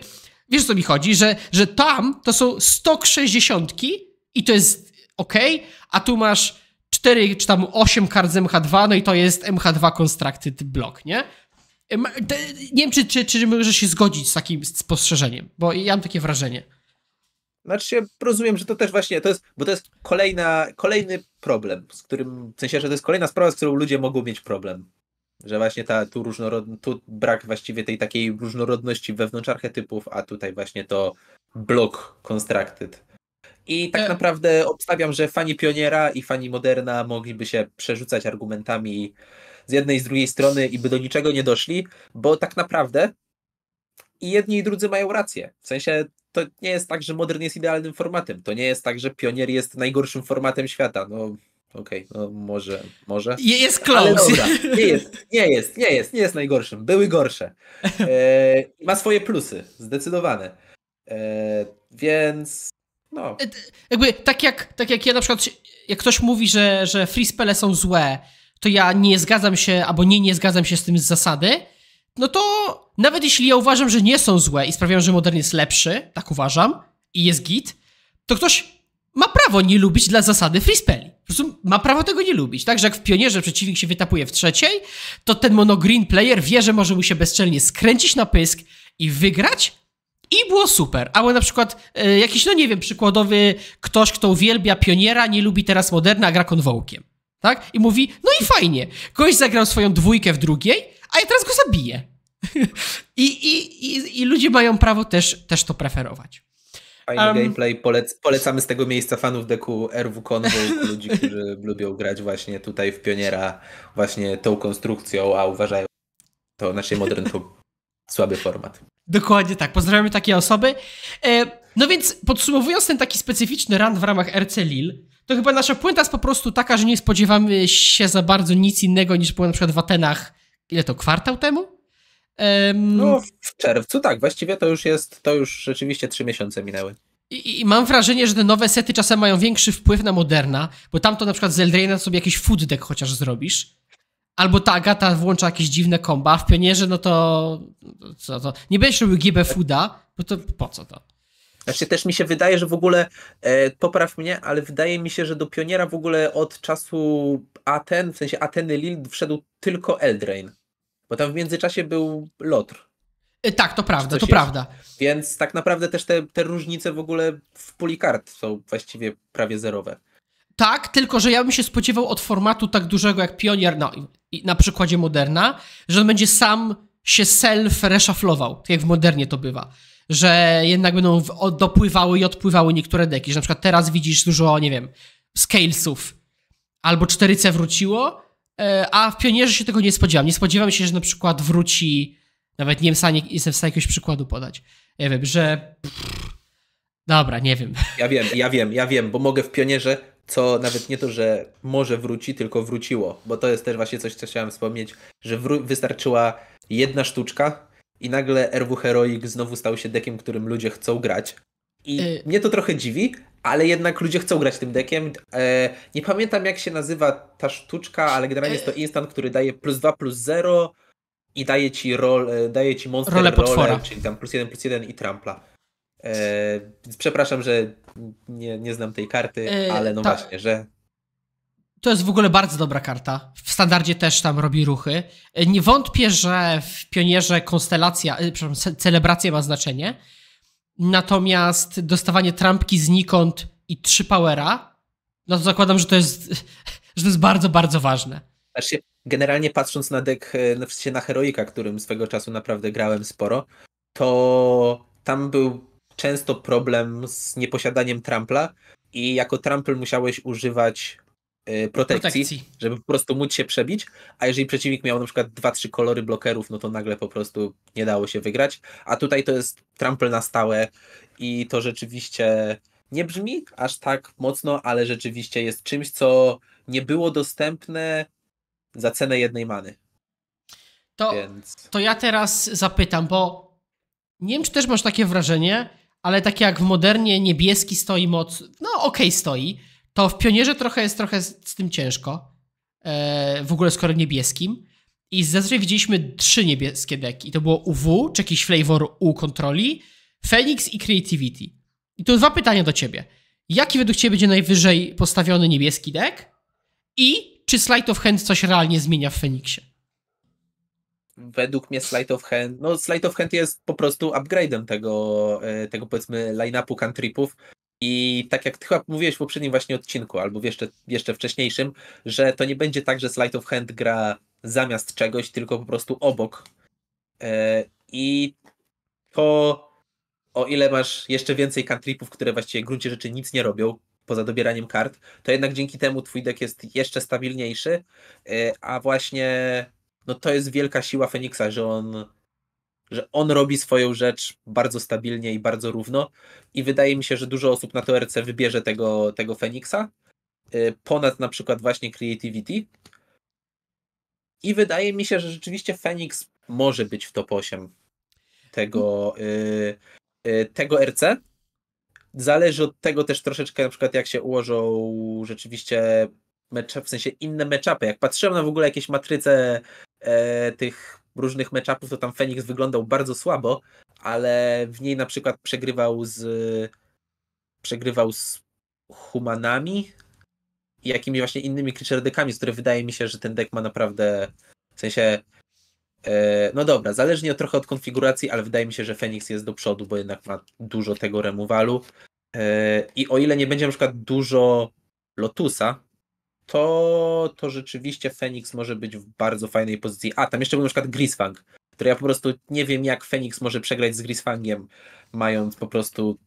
wiesz o co mi chodzi, że, że tam to są 160 i to jest ok, a tu masz 4 czy tam 8 kart z MH2, no i to jest MH2 Constructed Block, nie? E, nie wiem, czy, czy, czy możesz się zgodzić z takim spostrzeżeniem, bo ja mam takie wrażenie. Znaczy, rozumiem, że to też właśnie, to jest, bo to jest kolejna, kolejny problem, z którym, w sensie, że to jest kolejna sprawa, z którą ludzie mogą mieć problem. Że właśnie ta, tu, różnorodność, tu brak właściwie tej takiej różnorodności wewnątrz archetypów, a tutaj właśnie to block constructed. I tak e... naprawdę obstawiam, że fani Pioniera i fani Moderna mogliby się przerzucać argumentami z jednej i z drugiej strony i by do niczego nie doszli, bo tak naprawdę i jedni i drudzy mają rację. W sensie to nie jest tak, że modern jest idealnym formatem. To nie jest tak, że pionier jest najgorszym formatem świata. No okej, okay, no może, może. Jest close. nie jest, nie jest, nie jest, nie jest najgorszym. Były gorsze. E, ma swoje plusy, zdecydowane. E, więc no. E, jakby tak jak, tak jak ja na przykład, jak ktoś mówi, że, że free spele są złe, to ja nie zgadzam się, albo nie, nie zgadzam się z tym z zasady, no to nawet jeśli ja uważam, że nie są złe i sprawiają, że modern jest lepszy, tak uważam, i jest git, to ktoś ma prawo nie lubić dla zasady freespelli. Po prostu ma prawo tego nie lubić. Także jak w pionierze przeciwnik się wytapuje w trzeciej, to ten monogreen player wie, że może mu się bezczelnie skręcić na pysk i wygrać, i było super. Albo na przykład e, jakiś, no nie wiem, przykładowy ktoś, kto uwielbia pioniera, nie lubi teraz moderna, a gra konwołkiem tak? I mówi, no i fajnie, gość zagrał swoją dwójkę w drugiej, a ja teraz go zabiję. I, i, i, I ludzie mają prawo też, też to preferować. Fajny um, gameplay. Polec polecamy z tego miejsca fanów deku RW Convo, ludzi, którzy lubią grać właśnie tutaj w Pioniera właśnie tą konstrukcją, a uważają to naszej znaczy modern to słaby format. Dokładnie tak. Pozdrawiamy takie osoby. E, no więc podsumowując ten taki specyficzny rant w ramach RC Lille, to chyba nasza puenta jest po prostu taka, że nie spodziewamy się za bardzo nic innego niż było na przykład w Atenach, ile to, kwartał temu? Um... No w czerwcu tak, właściwie to już jest, to już rzeczywiście trzy miesiące minęły. I, I, mam wrażenie, że te nowe sety czasem mają większy wpływ na Moderna, bo tamto na przykład z Eldraina sobie jakiś food deck chociaż zrobisz. Albo ta Agata włącza jakieś dziwne komba, w Pionierze no to... No co to? Nie będziesz robił GB fooda, bo to po co to? Znaczy też mi się wydaje, że w ogóle, e, popraw mnie, ale wydaje mi się, że do pioniera w ogóle od czasu Aten, w sensie Ateny Lil wszedł tylko Eldrain. Bo tam w międzyczasie był Lotr. E, tak, to prawda, to jest. prawda. Więc tak naprawdę też te, te różnice w ogóle w puli kart są właściwie prawie zerowe. Tak, tylko że ja bym się spodziewał od formatu tak dużego jak Pionier, no na przykładzie Moderna, że on będzie sam się self-reshaflował, tak jak w Modernie to bywa że jednak będą dopływały i odpływały niektóre deki. Że na przykład teraz widzisz dużo, nie wiem, scalesów albo 4C wróciło, e, a w Pionierze się tego nie spodziewam. Nie spodziewam się, że na przykład wróci, nawet nie wiem, jestem w stanie jakiegoś przykładu podać. Nie wiem, że... Dobra, nie wiem. Ja wiem, ja wiem, ja wiem, bo mogę w Pionierze, co nawet nie to, że może wróci, tylko wróciło, bo to jest też właśnie coś, co chciałem wspomnieć, że wystarczyła jedna sztuczka, i nagle RW Heroic znowu stał się dekiem, którym ludzie chcą grać. I y mnie to trochę dziwi, ale jednak ludzie chcą grać tym dekiem. E, nie pamiętam jak się nazywa ta sztuczka, ale generalnie y- jest to instant, który daje plus 2, plus 0 i daje ci rol, e, daje ci monster role role czyli tam plus 1, plus 1 i trampla. E, przepraszam, że nie, nie znam tej karty, y, ale no ta, właśnie, że. To jest w ogóle bardzo dobra karta. W standardzie też tam robi ruchy. Nie wątpię, że w pionierze konstelacja, y, przepraszam, celebracja ma znaczenie. Natomiast dostawanie trampki znikąd i trzy powera, no to zakładam, że to jest, że to jest bardzo, bardzo ważne. generalnie patrząc na deck, y, na, w na Heroika, którym swego czasu naprawdę grałem sporo, to tam był często problem z nieposiadaniem trampla i jako trampel musiałeś używać Y, protekcji, protekcji, żeby po prostu móc się przebić, a jeżeli przeciwnik miał na przykład dwa, trzy kolory blokerów, no to nagle po prostu nie dało się wygrać, a tutaj to jest trampel na stałe i to rzeczywiście nie brzmi aż tak mocno, ale rzeczywiście jest czymś, co nie było dostępne za cenę jednej many. To, Więc... to ja teraz zapytam, bo nie wiem, czy też masz takie wrażenie, ale tak jak w modernie niebieski stoi moc, no okej okay, stoi, to w pionierze trochę jest trochę z tym ciężko. E, w ogóle skoro niebieskim. I zazwyczaj widzieliśmy trzy niebieskie deki. I to było UW, czy jakiś flavor U kontroli, Phoenix i Creativity. I tu dwa pytania do ciebie. Jaki według ciebie będzie najwyżej postawiony niebieski dek? I czy Slight of Hand coś realnie zmienia w Phoenixie? Według mnie Slight of Hand, no Slight of Hand jest po prostu upgrade'em tego, e, tego powiedzmy line-upu cantripów, i tak jak ty chyba mówiłeś w poprzednim właśnie odcinku, albo jeszcze, jeszcze wcześniejszym, że to nie będzie tak, że Slight of Hand gra zamiast czegoś, tylko po prostu obok. E, I to, o ile masz jeszcze więcej cantripów, które właściwie w gruncie rzeczy nic nie robią, poza dobieraniem kart, to jednak dzięki temu twój deck jest jeszcze stabilniejszy, e, a właśnie no to jest wielka siła Feniksa, że on że on robi swoją rzecz bardzo stabilnie i bardzo równo i wydaje mi się, że dużo osób na TRC wybierze tego, tego Feniksa y, ponad na przykład właśnie Creativity i wydaje mi się, że rzeczywiście Feniks może być w top 8 tego, y, y, tego RC. Zależy od tego też troszeczkę na przykład jak się ułożą rzeczywiście mecze, w sensie inne meczapy. Jak patrzyłem na w ogóle jakieś matryce e, tych różnych meczapów, to tam Phoenix wyglądał bardzo słabo, ale w niej na przykład przegrywał z przegrywał z humanami i jakimiś właśnie innymi creature deckami, z których wydaje mi się, że ten deck ma naprawdę w sensie e, no dobra, zależnie trochę od konfiguracji, ale wydaje mi się, że Fenix jest do przodu, bo jednak ma dużo tego removalu e, I o ile nie będzie na przykład dużo Lotusa, to, to rzeczywiście Fenix może być w bardzo fajnej pozycji. A, tam jeszcze był na przykład Grisfang, który ja po prostu nie wiem, jak Fenix może przegrać z Grisfangiem, mając po prostu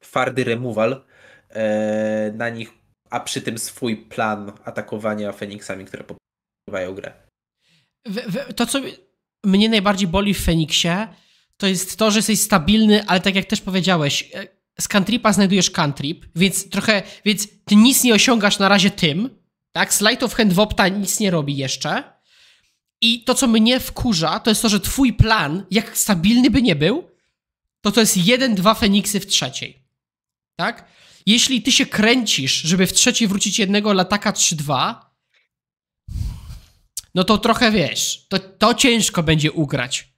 twardy removal e, na nich, a przy tym swój plan atakowania Feniksami, które popływają grę. to, co mnie najbardziej boli w Feniksie, to jest to, że jesteś stabilny, ale tak jak też powiedziałeś, e, z cantripa znajdujesz cantrip, więc trochę, więc ty nic nie osiągasz na razie tym, tak, Sleight of Hand Wopta nic nie robi jeszcze. I to, co mnie wkurza, to jest to, że twój plan, jak stabilny by nie był, to to jest jeden, dwa Feniksy w trzeciej. Tak? Jeśli ty się kręcisz, żeby w trzeciej wrócić jednego lataka 3-2, no to trochę wiesz, to, to ciężko będzie ugrać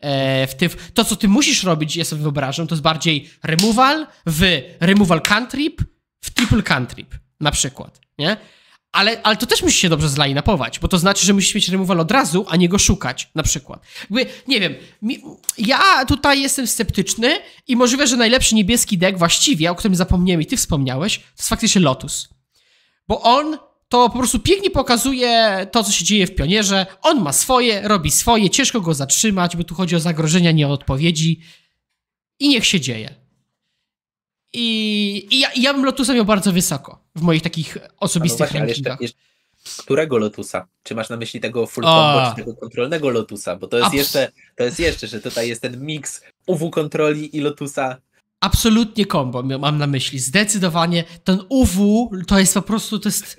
e, w tym. To, co ty musisz robić, ja sobie wyobrażam, to jest bardziej removal w removal cantrip w triple cantrip na przykład, nie? Ale, ale to też musisz się dobrze zlajnapować, bo to znaczy, że musisz mieć removal od razu, a nie go szukać, na przykład. Jakby, nie wiem, mi, ja tutaj jestem sceptyczny i możliwe, że najlepszy niebieski deck właściwie, o którym zapomniałem i ty wspomniałeś, to jest faktycznie Lotus. Bo on to po prostu pięknie pokazuje to, co się dzieje w pionierze. On ma swoje, robi swoje, ciężko go zatrzymać, bo tu chodzi o zagrożenia, nie o odpowiedzi. I niech się dzieje. I, i ja, ja, bym Lotusa miał bardzo wysoko w moich takich no osobistych no rankingach. Jeszcze, którego Lotusa? Czy masz na myśli tego full combo, czy tego kontrolnego Lotusa? Bo to jest, jeszcze, to jest jeszcze, że tutaj jest ten miks UW kontroli i Lotusa. Absolutnie combo mam na myśli, zdecydowanie. Ten UW to jest po prostu, to jest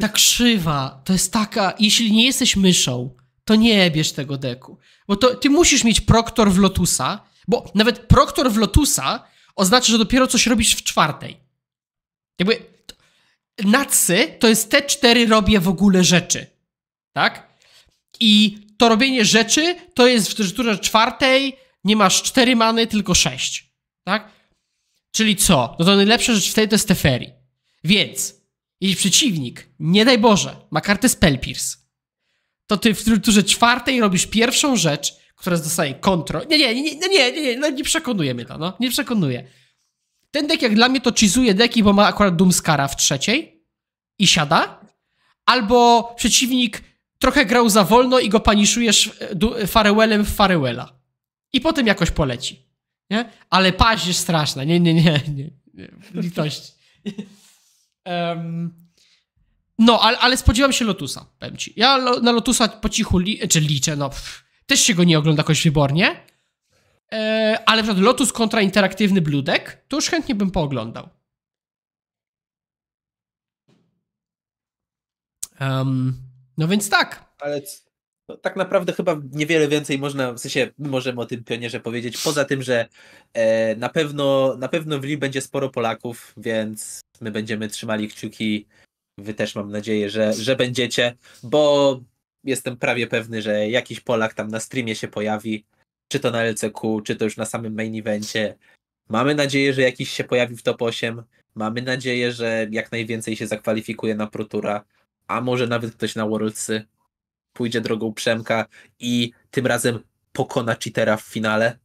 ta krzywa, to jest taka, jeśli nie jesteś myszą, to nie bierz tego deku. Bo to, ty musisz mieć proktor w Lotusa, bo nawet proktor w Lotusa oznacza, że dopiero coś robisz w czwartej. Jakby nacy to jest te cztery robię w ogóle rzeczy. Tak? I to robienie rzeczy to jest w strukturze czwartej nie masz cztery many, tylko sześć. Tak? Czyli co? No to najlepsza rzecz wtedy to jest Teferi. Więc, jeśli przeciwnik, nie daj Boże, ma kartę Spell Pierce, to ty w strukturze czwartej robisz pierwszą rzecz, która dostaje kontro. Nie, nie, nie, nie, nie, nie, nie no nie przekonuje mnie to, no. Nie przekonuje. Ten deck jak dla mnie to cheezuje deki, bo ma akurat Doomskara w trzeciej i siada. Albo przeciwnik trochę grał za wolno i go paniszujesz e, e, Farewellem w Farewella. I potem jakoś poleci. Nie? Ale paź jest straszna. Nie, nie, nie. nie, nie. Litość. um, no, ale, ale spodziewam się Lotusa, powiem ci. Ja na Lotusa po cichu li czy liczę, no. Pff też się go nie ogląda jakoś wybornie. E, ale na Lotus kontra interaktywny bludek, to już chętnie bym pooglądał. Um, no więc tak. Ale no, tak naprawdę chyba niewiele więcej można, w sensie możemy o tym pionierze powiedzieć, poza tym, że e, na pewno na pewno w Lille będzie sporo Polaków, więc my będziemy trzymali kciuki. Wy też mam nadzieję, że, że będziecie, bo jestem prawie pewny, że jakiś Polak tam na streamie się pojawi, czy to na LCQ, czy to już na samym main evencie. Mamy nadzieję, że jakiś się pojawi w top 8. Mamy nadzieję, że jak najwięcej się zakwalifikuje na Protura, a może nawet ktoś na Worldsy pójdzie drogą Przemka i tym razem pokona cheatera w finale.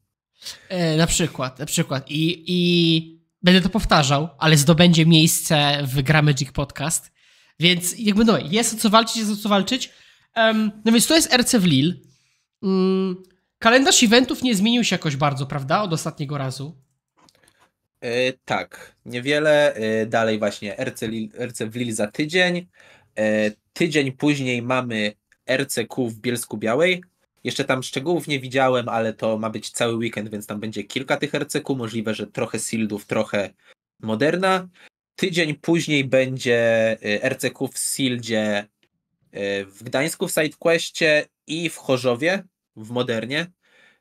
E, na przykład, na przykład. I, I będę to powtarzał, ale zdobędzie miejsce w Gramagic Podcast. Więc jakby no, jest o co walczyć, jest o co walczyć no więc to jest RC w Lille. Mm, kalendarz eventów nie zmienił się jakoś bardzo, prawda, od ostatniego razu? E, tak, niewiele. E, dalej właśnie RC, Lille, RC w Lille za tydzień. E, tydzień później mamy RCQ w Bielsku Białej. Jeszcze tam szczegółów nie widziałem, ale to ma być cały weekend, więc tam będzie kilka tych RCQ. Możliwe, że trochę Sildów, trochę Moderna. Tydzień później będzie RCQ w Sildzie E, w Gdańsku w SideQuestie i w Chorzowie, w Modernie.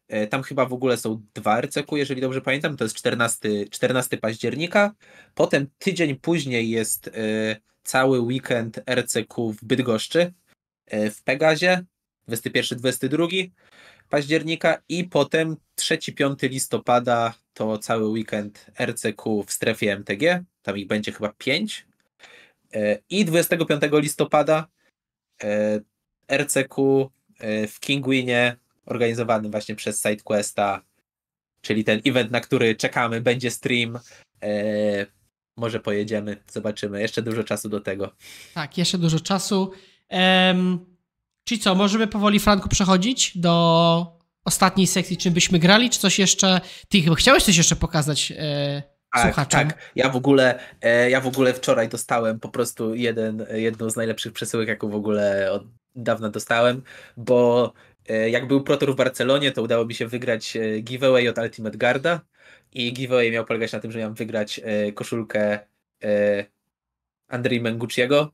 E, tam chyba w ogóle są dwa RCQ, jeżeli dobrze pamiętam. To jest 14, 14 października. Potem tydzień później jest e, cały weekend RCQ w Bydgoszczy, w Pegazie, 21-22 października i potem 3-5 listopada to cały weekend RCQ w strefie MTG. Tam ich będzie chyba 5. I 25 listopada E, RCQ e, w Kinguinie, organizowanym właśnie przez SideQuesta, czyli ten event, na który czekamy, będzie stream. E, może pojedziemy, zobaczymy. Jeszcze dużo czasu do tego. Tak, jeszcze dużo czasu. Um, czyli co, możemy powoli, Franku, przechodzić do ostatniej sekcji, czym byśmy grali, czy coś jeszcze... Ty chyba chciałeś coś jeszcze pokazać? tak, Tak, ja w ogóle, e, ja w ogóle wczoraj dostałem po prostu jeden, jedną z najlepszych przesyłek, jaką w ogóle od dawna dostałem, bo e, jak był Protor w Barcelonie, to udało mi się wygrać e, giveaway od Ultimate Garda i giveaway miał polegać na tym, że miałem wygrać koszulkę Andrii Menguciego,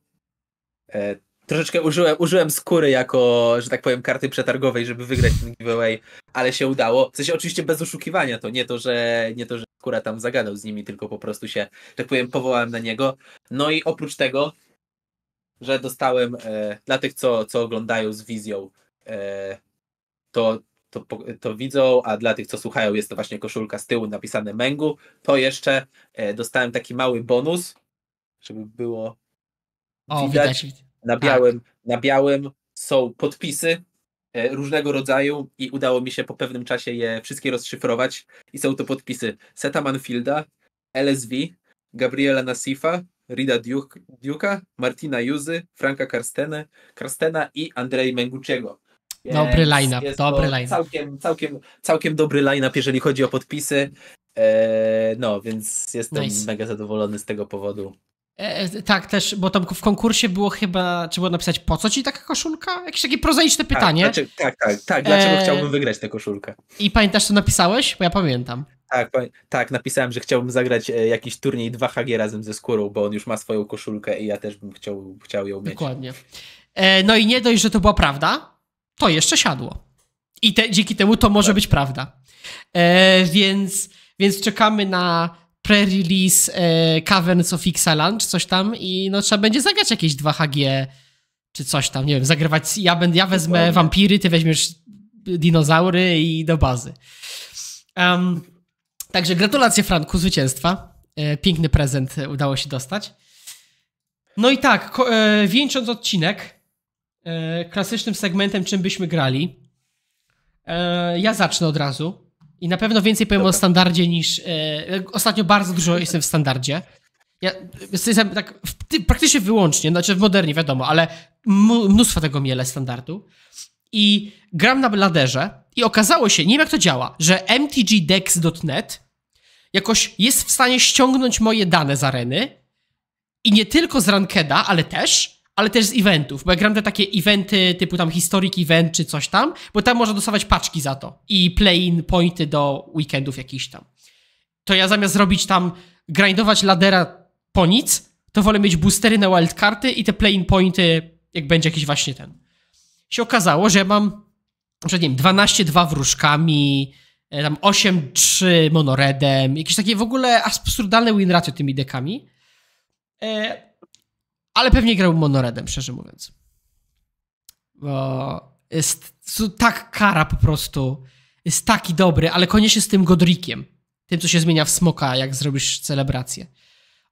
Troszeczkę użyłem, użyłem skóry jako, że tak powiem, karty przetargowej, żeby wygrać ten giveaway, ale się udało. W sensie oczywiście bez oszukiwania to, nie to, że, nie to, że skóra tam zagadał z nimi, tylko po prostu się, że tak powiem, powołałem na niego. No i oprócz tego, że dostałem e, dla tych, co, co oglądają z wizją, e, to, to, to widzą, a dla tych, co słuchają, jest to właśnie koszulka z tyłu napisane Mengu. To jeszcze e, dostałem taki mały bonus, żeby było o, widać, widać na tak. białym, tak. na białym są podpisy e, różnego rodzaju i udało mi się po pewnym czasie je wszystkie rozszyfrować i są to podpisy Seta Manfielda, LSV, Gabriela Nasifa, Rida Duke, Martina Juzy, Franka Karstena, Karstena i Andrei Menguciego. Dobry line-up, dobry line Całkiem, całkiem, całkiem dobry line-up, jeżeli chodzi o podpisy. Eee, no, więc jestem nice. mega zadowolony z tego powodu. E, e, tak, też, bo tam w konkursie było chyba, czy było napisać, po co ci taka koszulka? Jakieś takie prozaiczne tak, pytanie. Tak, tak, tak, tak, dlaczego e, chciałbym wygrać tę koszulkę? I pamiętasz, co napisałeś? Bo ja pamiętam. Tak, tak, napisałem, że chciałbym zagrać jakiś turniej 2HG razem ze Skórą, bo on już ma swoją koszulkę i ja też bym chciał, chciał ją mieć. Dokładnie. no i nie dość, że to była prawda, to jeszcze siadło. I te, dzięki temu to może tak. być prawda. więc, więc czekamy na pre-release e, Caverns of Ixalan, czy coś tam i no trzeba będzie zagrać jakieś 2HG czy coś tam, nie wiem, zagrywać, ja, będę, ja wezmę Dokładnie. wampiry, ty weźmiesz dinozaury i do bazy. Um, także gratulacje Franku zwycięstwa. E, piękny prezent e, udało się dostać. No i tak, ko- e, wieńcząc odcinek e, klasycznym segmentem, czym byśmy grali. E, ja zacznę od razu. I na pewno więcej powiem Dobra. o standardzie niż. E, ostatnio bardzo dużo jestem w standardzie. Ja jestem tak w, praktycznie wyłącznie, znaczy w modernie, wiadomo, ale mnóstwo tego miele standardu. I gram na bladerze i okazało się, nie wiem jak to działa, że mtgdex.net jakoś jest w stanie ściągnąć moje dane z areny i nie tylko z rankeda, ale też ale też z eventów, bo jak gram te takie eventy typu tam historic event czy coś tam, bo tam można dostawać paczki za to i play-in pointy do weekendów jakichś tam. To ja zamiast robić tam, grindować ladera po nic, to wolę mieć boostery na wildcardy i te play-in pointy, jak będzie jakiś właśnie ten. Się okazało, że ja mam, że nie wiem, 12-2 wróżkami, e, tam 8-3 monoredem, jakieś takie w ogóle absurdalne win ratio tymi dekami. E, ale pewnie grałbym Monoredem, szczerze mówiąc. Bo jest tak kara po prostu. Jest taki dobry, ale koniecznie z tym Godrikiem. Tym, co się zmienia w smoka, jak zrobisz celebrację.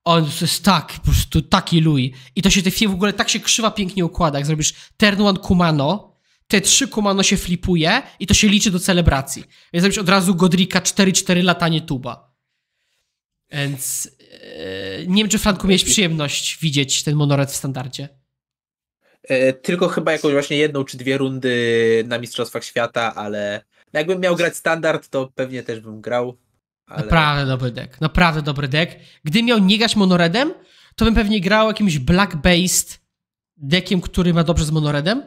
On jest tak, po prostu taki luj. I to się te w ogóle tak się krzywa pięknie układa. Jak zrobisz turn one Kumano, te trzy Kumano się flipuje i to się liczy do celebracji. Więc zrobisz od razu Godrika 4-4 latanie tuba. Więc E, nie wiem, czy Franku miałeś przyjemność widzieć ten monored w standardzie. E, tylko chyba jakąś właśnie jedną czy dwie rundy na Mistrzostwach Świata, ale jakbym miał grać standard, to pewnie też bym grał. Ale... Naprawdę dobry deck, naprawdę dobry deck. Gdy miał nie grać monoredem, to bym pewnie grał jakimś black-based deckiem, który ma dobrze z monoredem.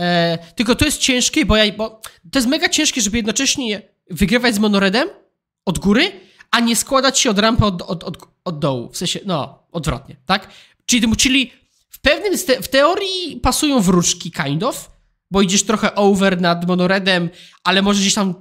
E, tylko to jest ciężkie, bo, ja, bo to jest mega ciężkie, żeby jednocześnie wygrywać z monoredem od góry a nie składać się od rampy od, od, od, od dołu. W sensie, no, odwrotnie, tak? Czyli, czyli w pewnym, w teorii pasują wróżki, kind of, bo idziesz trochę over nad monoredem, ale może gdzieś tam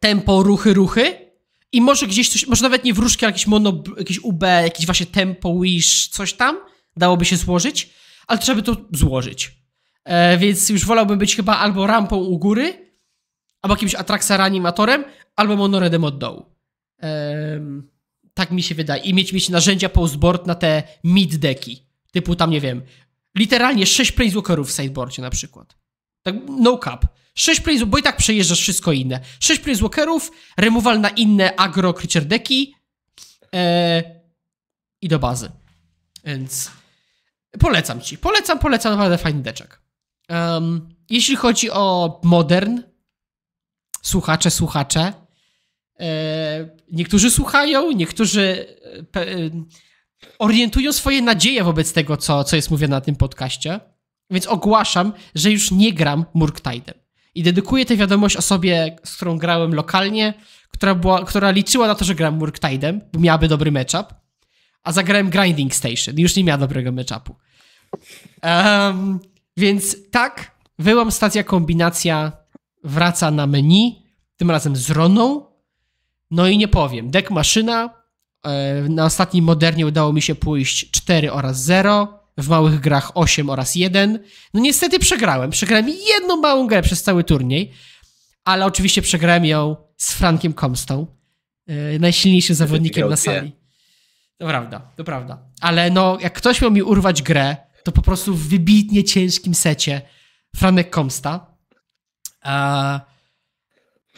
tempo, ruchy, ruchy i może gdzieś coś, może nawet nie wróżki, ale jakieś mono, jakieś UB, jakieś właśnie tempo, wish, coś tam dałoby się złożyć, ale trzeba by to złożyć. E, więc już wolałbym być chyba albo rampą u góry, albo jakimś atraksaranimatorem, albo monoredem od dołu tak mi się wydaje. I mieć, mieć narzędzia postboard na te mid deki. Typu tam, nie wiem, literalnie 6 planeswalkerów w sideboardzie na przykład. Tak, no cap. 6 planeswalkerów, bo i tak przejeżdżasz wszystko inne. 6 planeswalkerów, removal na inne agro creature deki e, i do bazy. Więc polecam ci. Polecam, polecam, naprawdę fajny deczek. Um, jeśli chodzi o modern, słuchacze, słuchacze, e, niektórzy słuchają, niektórzy e, e, orientują swoje nadzieje wobec tego, co, co jest mówione na tym podcaście. Więc ogłaszam, że już nie gram Murktide'em. I dedykuję tę wiadomość osobie, z którą grałem lokalnie, która, była, która liczyła na to, że gram Murktide'em, bo miałaby dobry matchup, a zagrałem Grinding Station i już nie miała dobrego matchupu. Um, więc tak, wyłam stacja kombinacja wraca na menu, tym razem z Roną, no i nie powiem. Dek maszyna. E, na ostatnim modernie udało mi się pójść 4 oraz 0. W małych grach 8 oraz 1. No niestety przegrałem. Przegrałem jedną małą grę przez cały turniej. Ale oczywiście przegrałem ją z Frankiem Comstą. E, najsilniejszym zawodnikiem na sali. To prawda, to prawda. Ale no, jak ktoś miał mi urwać grę, to po prostu w wybitnie ciężkim secie Franek Komsta. Uh,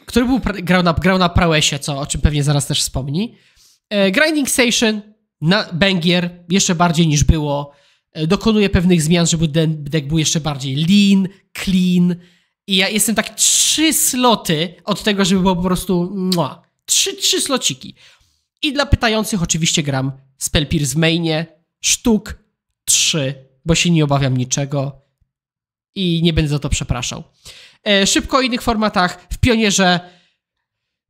który był, grał, na, grał na Prałesie, co, o czym pewnie zaraz też wspomni. E, Grinding Station na Bangier jeszcze bardziej niż było. E, dokonuje pewnych zmian, żeby ten deck był jeszcze bardziej lean, clean. I ja jestem tak trzy sloty od tego, żeby było po prostu mua, trzy, trzy slociki. I dla pytających oczywiście gram Spellpierce w mainie, sztuk trzy, bo się nie obawiam niczego i nie będę za to przepraszał. E, szybko o innych formatach. W Pionierze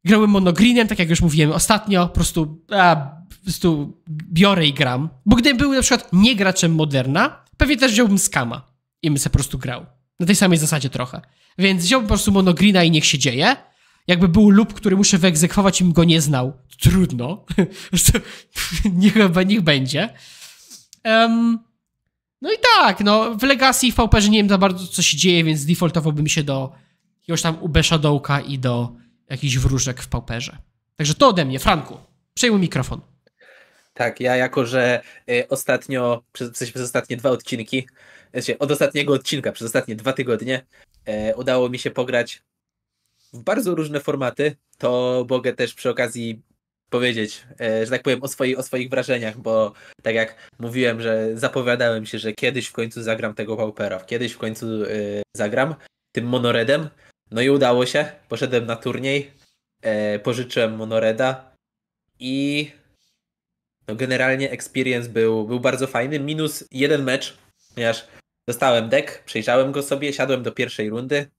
grałem monogreenem, tak jak już mówiłem ostatnio, po prostu, a, po prostu biorę i gram. Bo gdybym był na przykład nie graczem Moderna, pewnie też wziąłbym Skama i bym se po prostu grał. Na tej samej zasadzie trochę. Więc wziąłbym po prostu monogrina i niech się dzieje. Jakby był lub, który muszę wyegzekwować i bym go nie znał. Trudno. niech, niech będzie. Um, no i tak, no w Legacy i w Pauperze nie wiem za bardzo co się dzieje, więc defaultowałbym się do jakiegoś tam UB Shadowka i do jakichś wróżek w Pauperze. Także to ode mnie, Franku. Przejmuj mikrofon. Tak, ja jako, że y, ostatnio, przez, przez ostatnie dwa odcinki, znaczy od ostatniego odcinka, przez ostatnie dwa tygodnie e, udało mi się pograć w bardzo różne formaty, to mogę też przy okazji powiedzieć, e, że tak powiem, o, swoi, o swoich wrażeniach, bo tak jak mówiłem, że zapowiadałem się, że kiedyś w końcu zagram tego Paupera, kiedyś w końcu e, zagram tym monoredem, no i udało się, poszedłem na turniej, e, pożyczyłem monoreda i no generalnie experience był, był bardzo fajny, minus jeden mecz, ponieważ dostałem deck, przejrzałem go sobie, siadłem do pierwszej rundy,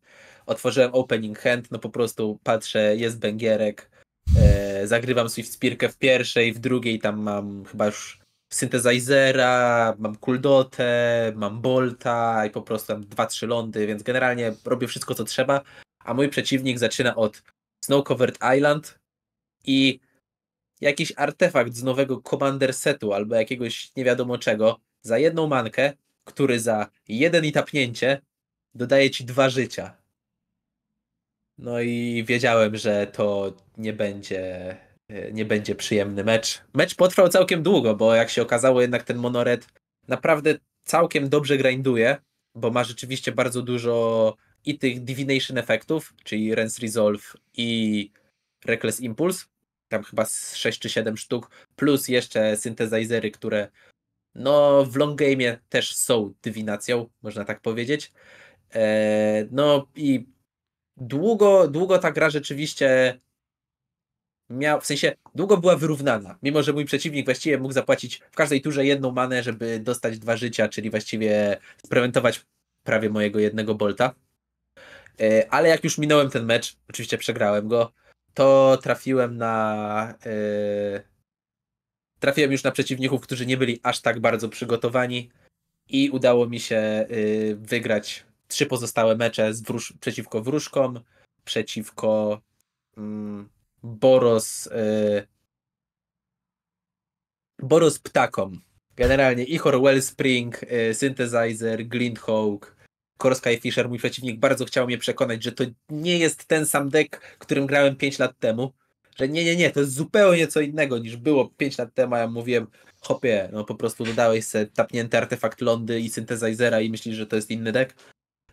otworzyłem opening hand, no po prostu patrzę, jest bęgierek, E, zagrywam Swift Spirkę w pierwszej, w drugiej tam mam chyba już syntezajzera, mam kuldotę, mam bolta i po prostu tam dwa, trzy lądy, więc generalnie robię wszystko co trzeba, a mój przeciwnik zaczyna od Snow Covered Island i jakiś artefakt z nowego Commander setu albo jakiegoś nie wiadomo czego za jedną mankę, który za jeden i tapnięcie dodaje ci dwa życia. No i wiedziałem, że to nie będzie, e, nie będzie przyjemny mecz. Mecz potrwał całkiem długo, bo jak się okazało, jednak ten monored naprawdę całkiem dobrze grinduje, bo ma rzeczywiście bardzo dużo i tych divination efektów, czyli Rens Resolve i Reckless Impulse, tam chyba 6 czy 7 sztuk, plus jeszcze syntezajzery, które no w long game też są dywinacją, można tak powiedzieć. Eee, no i długo, długo ta gra rzeczywiście miała w sensie długo była wyrównana, mimo że mój przeciwnik właściwie mógł zapłacić w każdej turze jedną manę, żeby dostać dwa życia, czyli właściwie sprewentować prawie mojego jednego bolta. E, ale jak już minąłem ten mecz, oczywiście przegrałem go, to trafiłem na. E, trafiłem już na przeciwników, którzy nie byli aż tak bardzo przygotowani i udało mi się e, wygrać trzy pozostałe mecze z wróż, przeciwko wróżkom, przeciwko mm, Boros. Y, Boros ptakom. Generalnie Ichor Wellspring, y, Synthesizer, Glindhawk, Korsky Fisher, mój przeciwnik, bardzo chciał mnie przekonać, że to nie jest ten sam deck, którym grałem 5 lat temu. Że nie, nie, nie, to jest zupełnie co innego niż było 5 lat temu, a ja mówiłem, hopie, no po prostu dodałeś sobie tapnięty artefakt lądy i syntezajzera i myślisz, że to jest inny deck.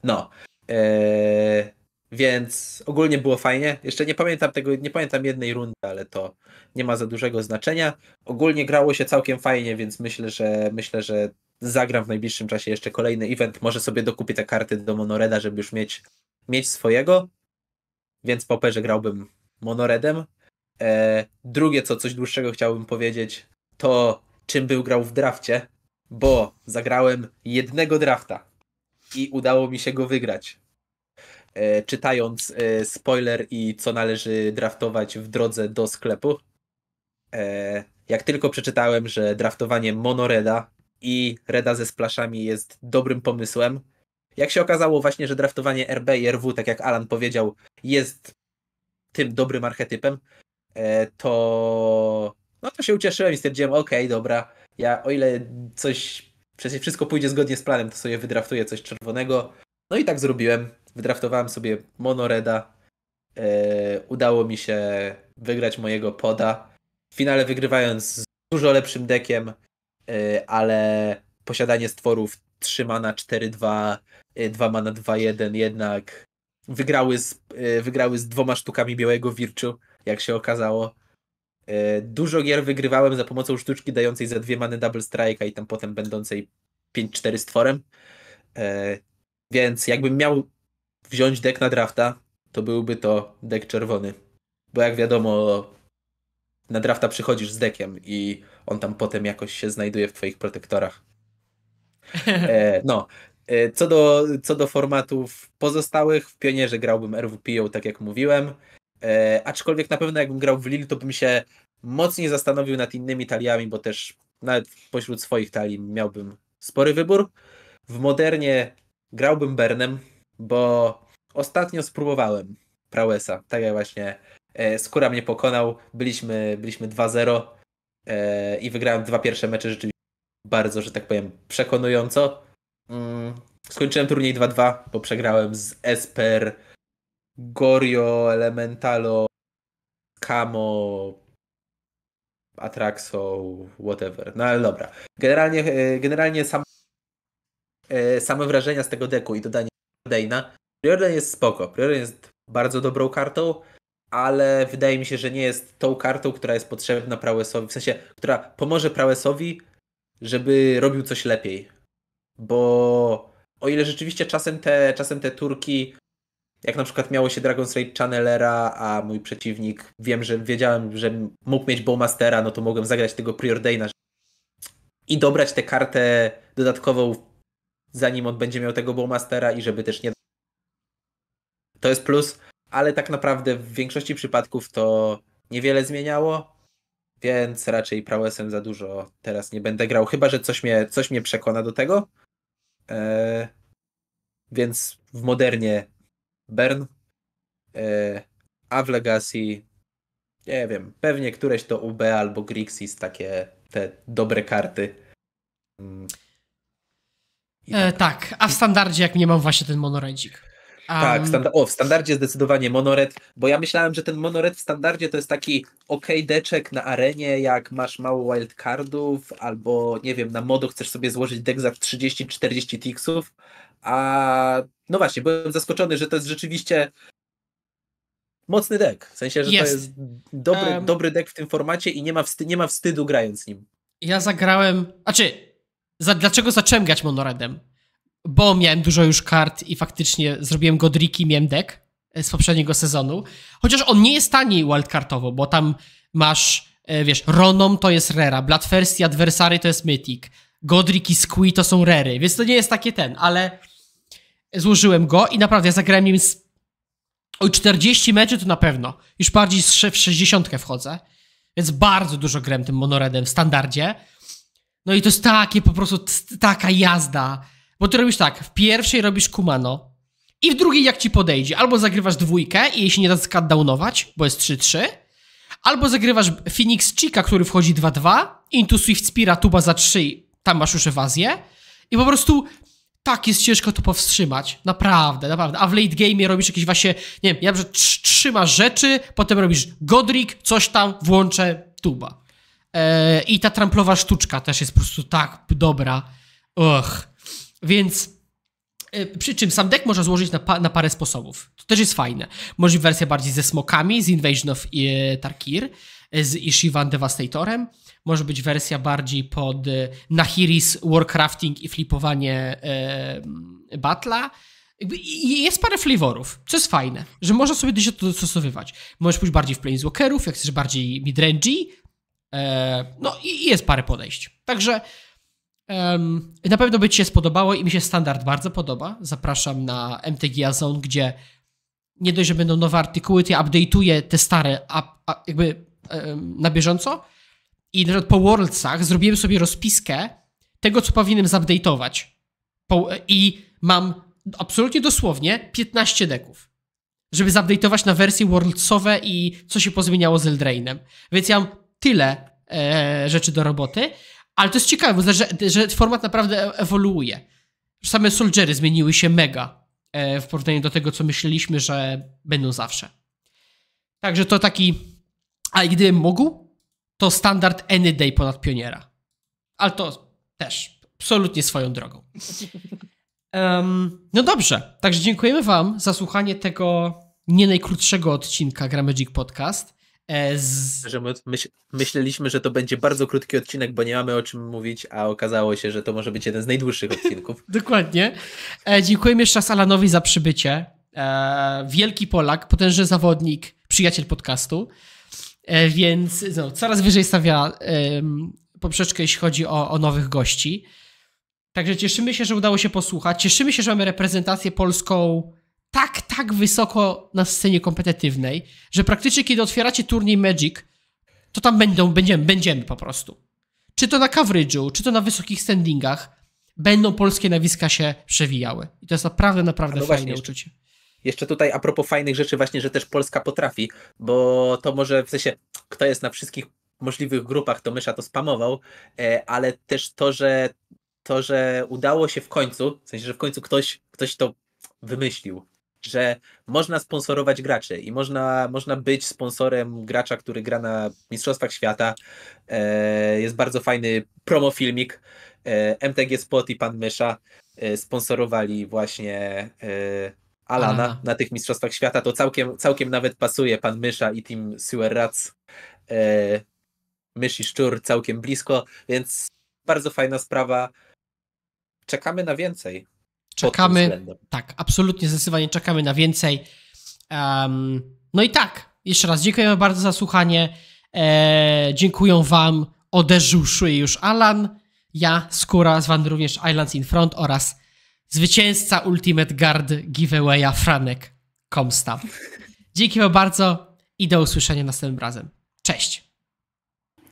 No. E, więc ogólnie było fajnie. Jeszcze nie pamiętam tego, nie pamiętam jednej rundy, ale to nie ma za dużego znaczenia. Ogólnie grało się całkiem fajnie, więc myślę, że myślę, że zagram w najbliższym czasie jeszcze kolejny event. Może sobie dokupię te karty do Monoreda, żeby już mieć, mieć swojego. Więc po perze grałbym Monoredem. Eee, drugie, co coś dłuższego chciałbym powiedzieć, to czym był grał w drafcie, bo zagrałem jednego drafta i udało mi się go wygrać. E, czytając e, spoiler i co należy draftować w drodze do sklepu. E, jak tylko przeczytałem, że draftowanie monoreda i reda ze splaszami jest dobrym pomysłem, jak się okazało właśnie, że draftowanie RB i RW, tak jak Alan powiedział, jest tym dobrym archetypem, e, to no to się ucieszyłem i stwierdziłem, okej, okay, dobra, ja o ile coś przecież wszystko pójdzie zgodnie z planem, to sobie wydraftuję coś czerwonego. No i tak zrobiłem. Wydraftowałem sobie Monoreda. E, udało mi się wygrać mojego poda. W finale wygrywając z dużo lepszym dekiem, e, ale posiadanie stworów 3 mana 4-2, 2 e, mana 2-1 jednak wygrały z, wygrały z dwoma sztukami białego wirczu, jak się okazało. E, dużo gier wygrywałem za pomocą sztuczki dającej za dwie many double strike'a i tam potem będącej 5-4 stworem. E, więc jakbym miał wziąć dek na drafta, to byłby to dek czerwony. Bo jak wiadomo, na drafta przychodzisz z dekiem i on tam potem jakoś się znajduje w twoich protektorach. E, no. co do, co do formatów pozostałych, w pionierze grałbym RWP, tak jak mówiłem. E, aczkolwiek na pewno jakbym grał w Lille, to bym się mocniej zastanowił nad innymi taliami, bo też nawet pośród swoich talii miałbym spory wybór. W Modernie grałbym Bernem, bo ostatnio spróbowałem Prowesa, tak jak właśnie e, Skóra mnie pokonał, byliśmy, byliśmy 2-0 e, i wygrałem dwa pierwsze mecze rzeczywiście bardzo, że tak powiem, przekonująco. Mm, skończyłem turniej 2-2, bo przegrałem z Esper Gorio, Elementalo, Kamo, Atraxo, whatever. No ale dobra. Generalnie, e, generalnie sam, e, same wrażenia z tego deku i dodanie Preordaina. Preordain jest spoko. Preordain jest bardzo dobrą kartą, ale wydaje mi się, że nie jest tą kartą, która jest potrzebna Prawesowi, w sensie, która pomoże Prawesowi, żeby robił coś lepiej. Bo o ile rzeczywiście czasem te, czasem te turki jak na przykład miało się Dragon's Raid Channelera, a mój przeciwnik, wiem, że wiedziałem, że mógł mieć Bowmastera, no to mogłem zagrać tego Preordaina i dobrać tę kartę dodatkową, zanim on będzie miał tego Bowmastera i żeby też nie... To jest plus, ale tak naprawdę w większości przypadków to niewiele zmieniało, więc raczej prowesem za dużo teraz nie będę grał, chyba że coś mnie, coś mnie przekona do tego. Eee, więc w modernie Bern, e, a w Legacy nie wiem, pewnie któreś to UB albo Grixis, takie te dobre karty. Mm. E, tak. E, tak. a w standardzie jak nie mam właśnie ten monoredzik. Um... Tak, standa- o, w standardzie zdecydowanie monored, bo ja myślałem, że ten monored w standardzie to jest taki ok deczek na arenie, jak masz mało wildcardów, albo nie wiem, na modo chcesz sobie złożyć deck za 30-40 tixów. A no właśnie, byłem zaskoczony, że to jest rzeczywiście mocny deck. W sensie, że jest. to jest dobry, um, dobry deck w tym formacie i nie ma, wsty, nie ma wstydu grając nim. Ja zagrałem. A czy. Za, dlaczego zacząłem grać Monoredem? Bo miałem dużo już kart i faktycznie zrobiłem Godriki, miałem deck e, z poprzedniego sezonu. Chociaż on nie jest tani wildcartowo, bo tam masz, e, wiesz, Ronom to jest Rera, Bloodthirst i Adversary to jest Mythic, Godric i Squee to są Rery, więc to nie jest takie ten, ale złożyłem go i naprawdę ja zagrałem nim z... Oj, 40 meczów to na pewno. Już bardziej w 60 wchodzę. Więc bardzo dużo grałem tym monoredem w standardzie. No i to jest takie po prostu taka jazda. Bo ty robisz tak, w pierwszej robisz kumano i w drugiej jak ci podejdzie. Albo zagrywasz dwójkę i jej się nie da skadownować, bo jest 3-3. Albo zagrywasz Phoenix Chica, który wchodzi 2-2, intu Swift Spira Tuba za 3, tam masz już ewazję. I po prostu tak jest ciężko to powstrzymać. Naprawdę, naprawdę. A w late game robisz jakieś właśnie, nie wiem, ja że trzymasz rzeczy, potem robisz Godric, coś tam, włączę tuba. Eee, I ta tramplowa sztuczka też jest po prostu tak dobra. Och. Więc E, przy czym sam deck można złożyć na, pa, na, parę sposobów. To też jest fajne. Może wersja bardziej ze smokami, z Invasion of e, Tarkir, e, z Ishivan Devastatorem. Może być wersja bardziej pod Nahiris, Warcrafting i flipowanie e, jest parę flavorów, co jest fajne, że można sobie do to dostosowywać. Możesz pójść bardziej w Planeswalkerów, jak chcesz bardziej midrangey. E, no i jest parę podejść. Także na pewno by Ci się spodobało i mi się standard bardzo podoba. Zapraszam na MTGA Zone, gdzie nie dość, że będą nowe artykuły, to ja update'uję te stare jakby na bieżąco i na po Worldsach zrobiłem sobie rozpiskę tego, co powinienem zupdate'ować. I mam absolutnie dosłownie 15 deków, żeby zupdate'ować na wersje Worldsowe i co się pozmieniało z Eldrainem. Więc ja mam tyle e, rzeczy do roboty, ale to jest ciekawe, bo znaczy, że, że format naprawdę e, ewoluuje. Same Soldiery zmieniły się mega e, w porównaniu do tego, co myśleliśmy, że będą zawsze. Także to taki... A gdybym mógł, to standard Any Day ponad Pioniera. Ale to też absolutnie swoją drogą. Um, no dobrze, także dziękujemy Wam za słuchanie tego nie najkrótszego odcinka Gramagic Podcast. E, z... Że my, myśl, myśleliśmy, że to będzie bardzo krótki odcinek, bo nie mamy o czym mówić, a okazało się, że to może być jeden z najdłuższych odcinków. Dokładnie. E, dziękujemy jeszcze raz Alanowi za przybycie. E, wielki Polak, potężny zawodnik, przyjaciel podcastu. E, więc no, coraz wyżej stawia poprzeczkę, jeśli chodzi o, o nowych gości. Także cieszymy się, że udało się posłuchać. Cieszymy się, że mamy reprezentację polską tak, tak wysoko na scenie kompetytywnej, że praktycznie kiedy otwieracie turniej Magic, to tam będą, będziemy, będziemy po prostu. Czy to na coverage'u, czy to na wysokich standingach, będą polskie nawiska się przewijały. I to jest naprawdę, naprawdę no fajne właśnie, uczucie. Jeszcze tutaj a propos fajnych rzeczy właśnie, że też Polska potrafi, bo to może w sensie, kto jest na wszystkich możliwych grupach, to Mysza to spamował, e, ale też to, że to, że udało się w końcu, w sensie, że w końcu ktoś, ktoś to wymyślił, że można sponsorować graczy i można, można być sponsorem gracza, który gra na Mistrzostwach Świata. E, jest bardzo fajny promofilmik. E, MTG Spot i Pan Mysza e, sponsorowali właśnie e, Alana Aha. na tych Mistrzostwach Świata. To całkiem, całkiem nawet pasuje Pan Mysza i Team Sewerrats. E, Mysz i Szczur całkiem blisko, więc bardzo fajna sprawa. Czekamy na więcej. Czekamy. Tak, absolutnie zdecydowanie czekamy na więcej. Um, no i tak, jeszcze raz dziękujemy bardzo za słuchanie. E, dziękuję Wam. Oderzył szyję już Alan, ja, Skóra, zwany również Islands in Front oraz zwycięzca Ultimate Guard giveawaya Franek Komsta. Dzięki Wam bardzo i do usłyszenia następnym razem. Cześć!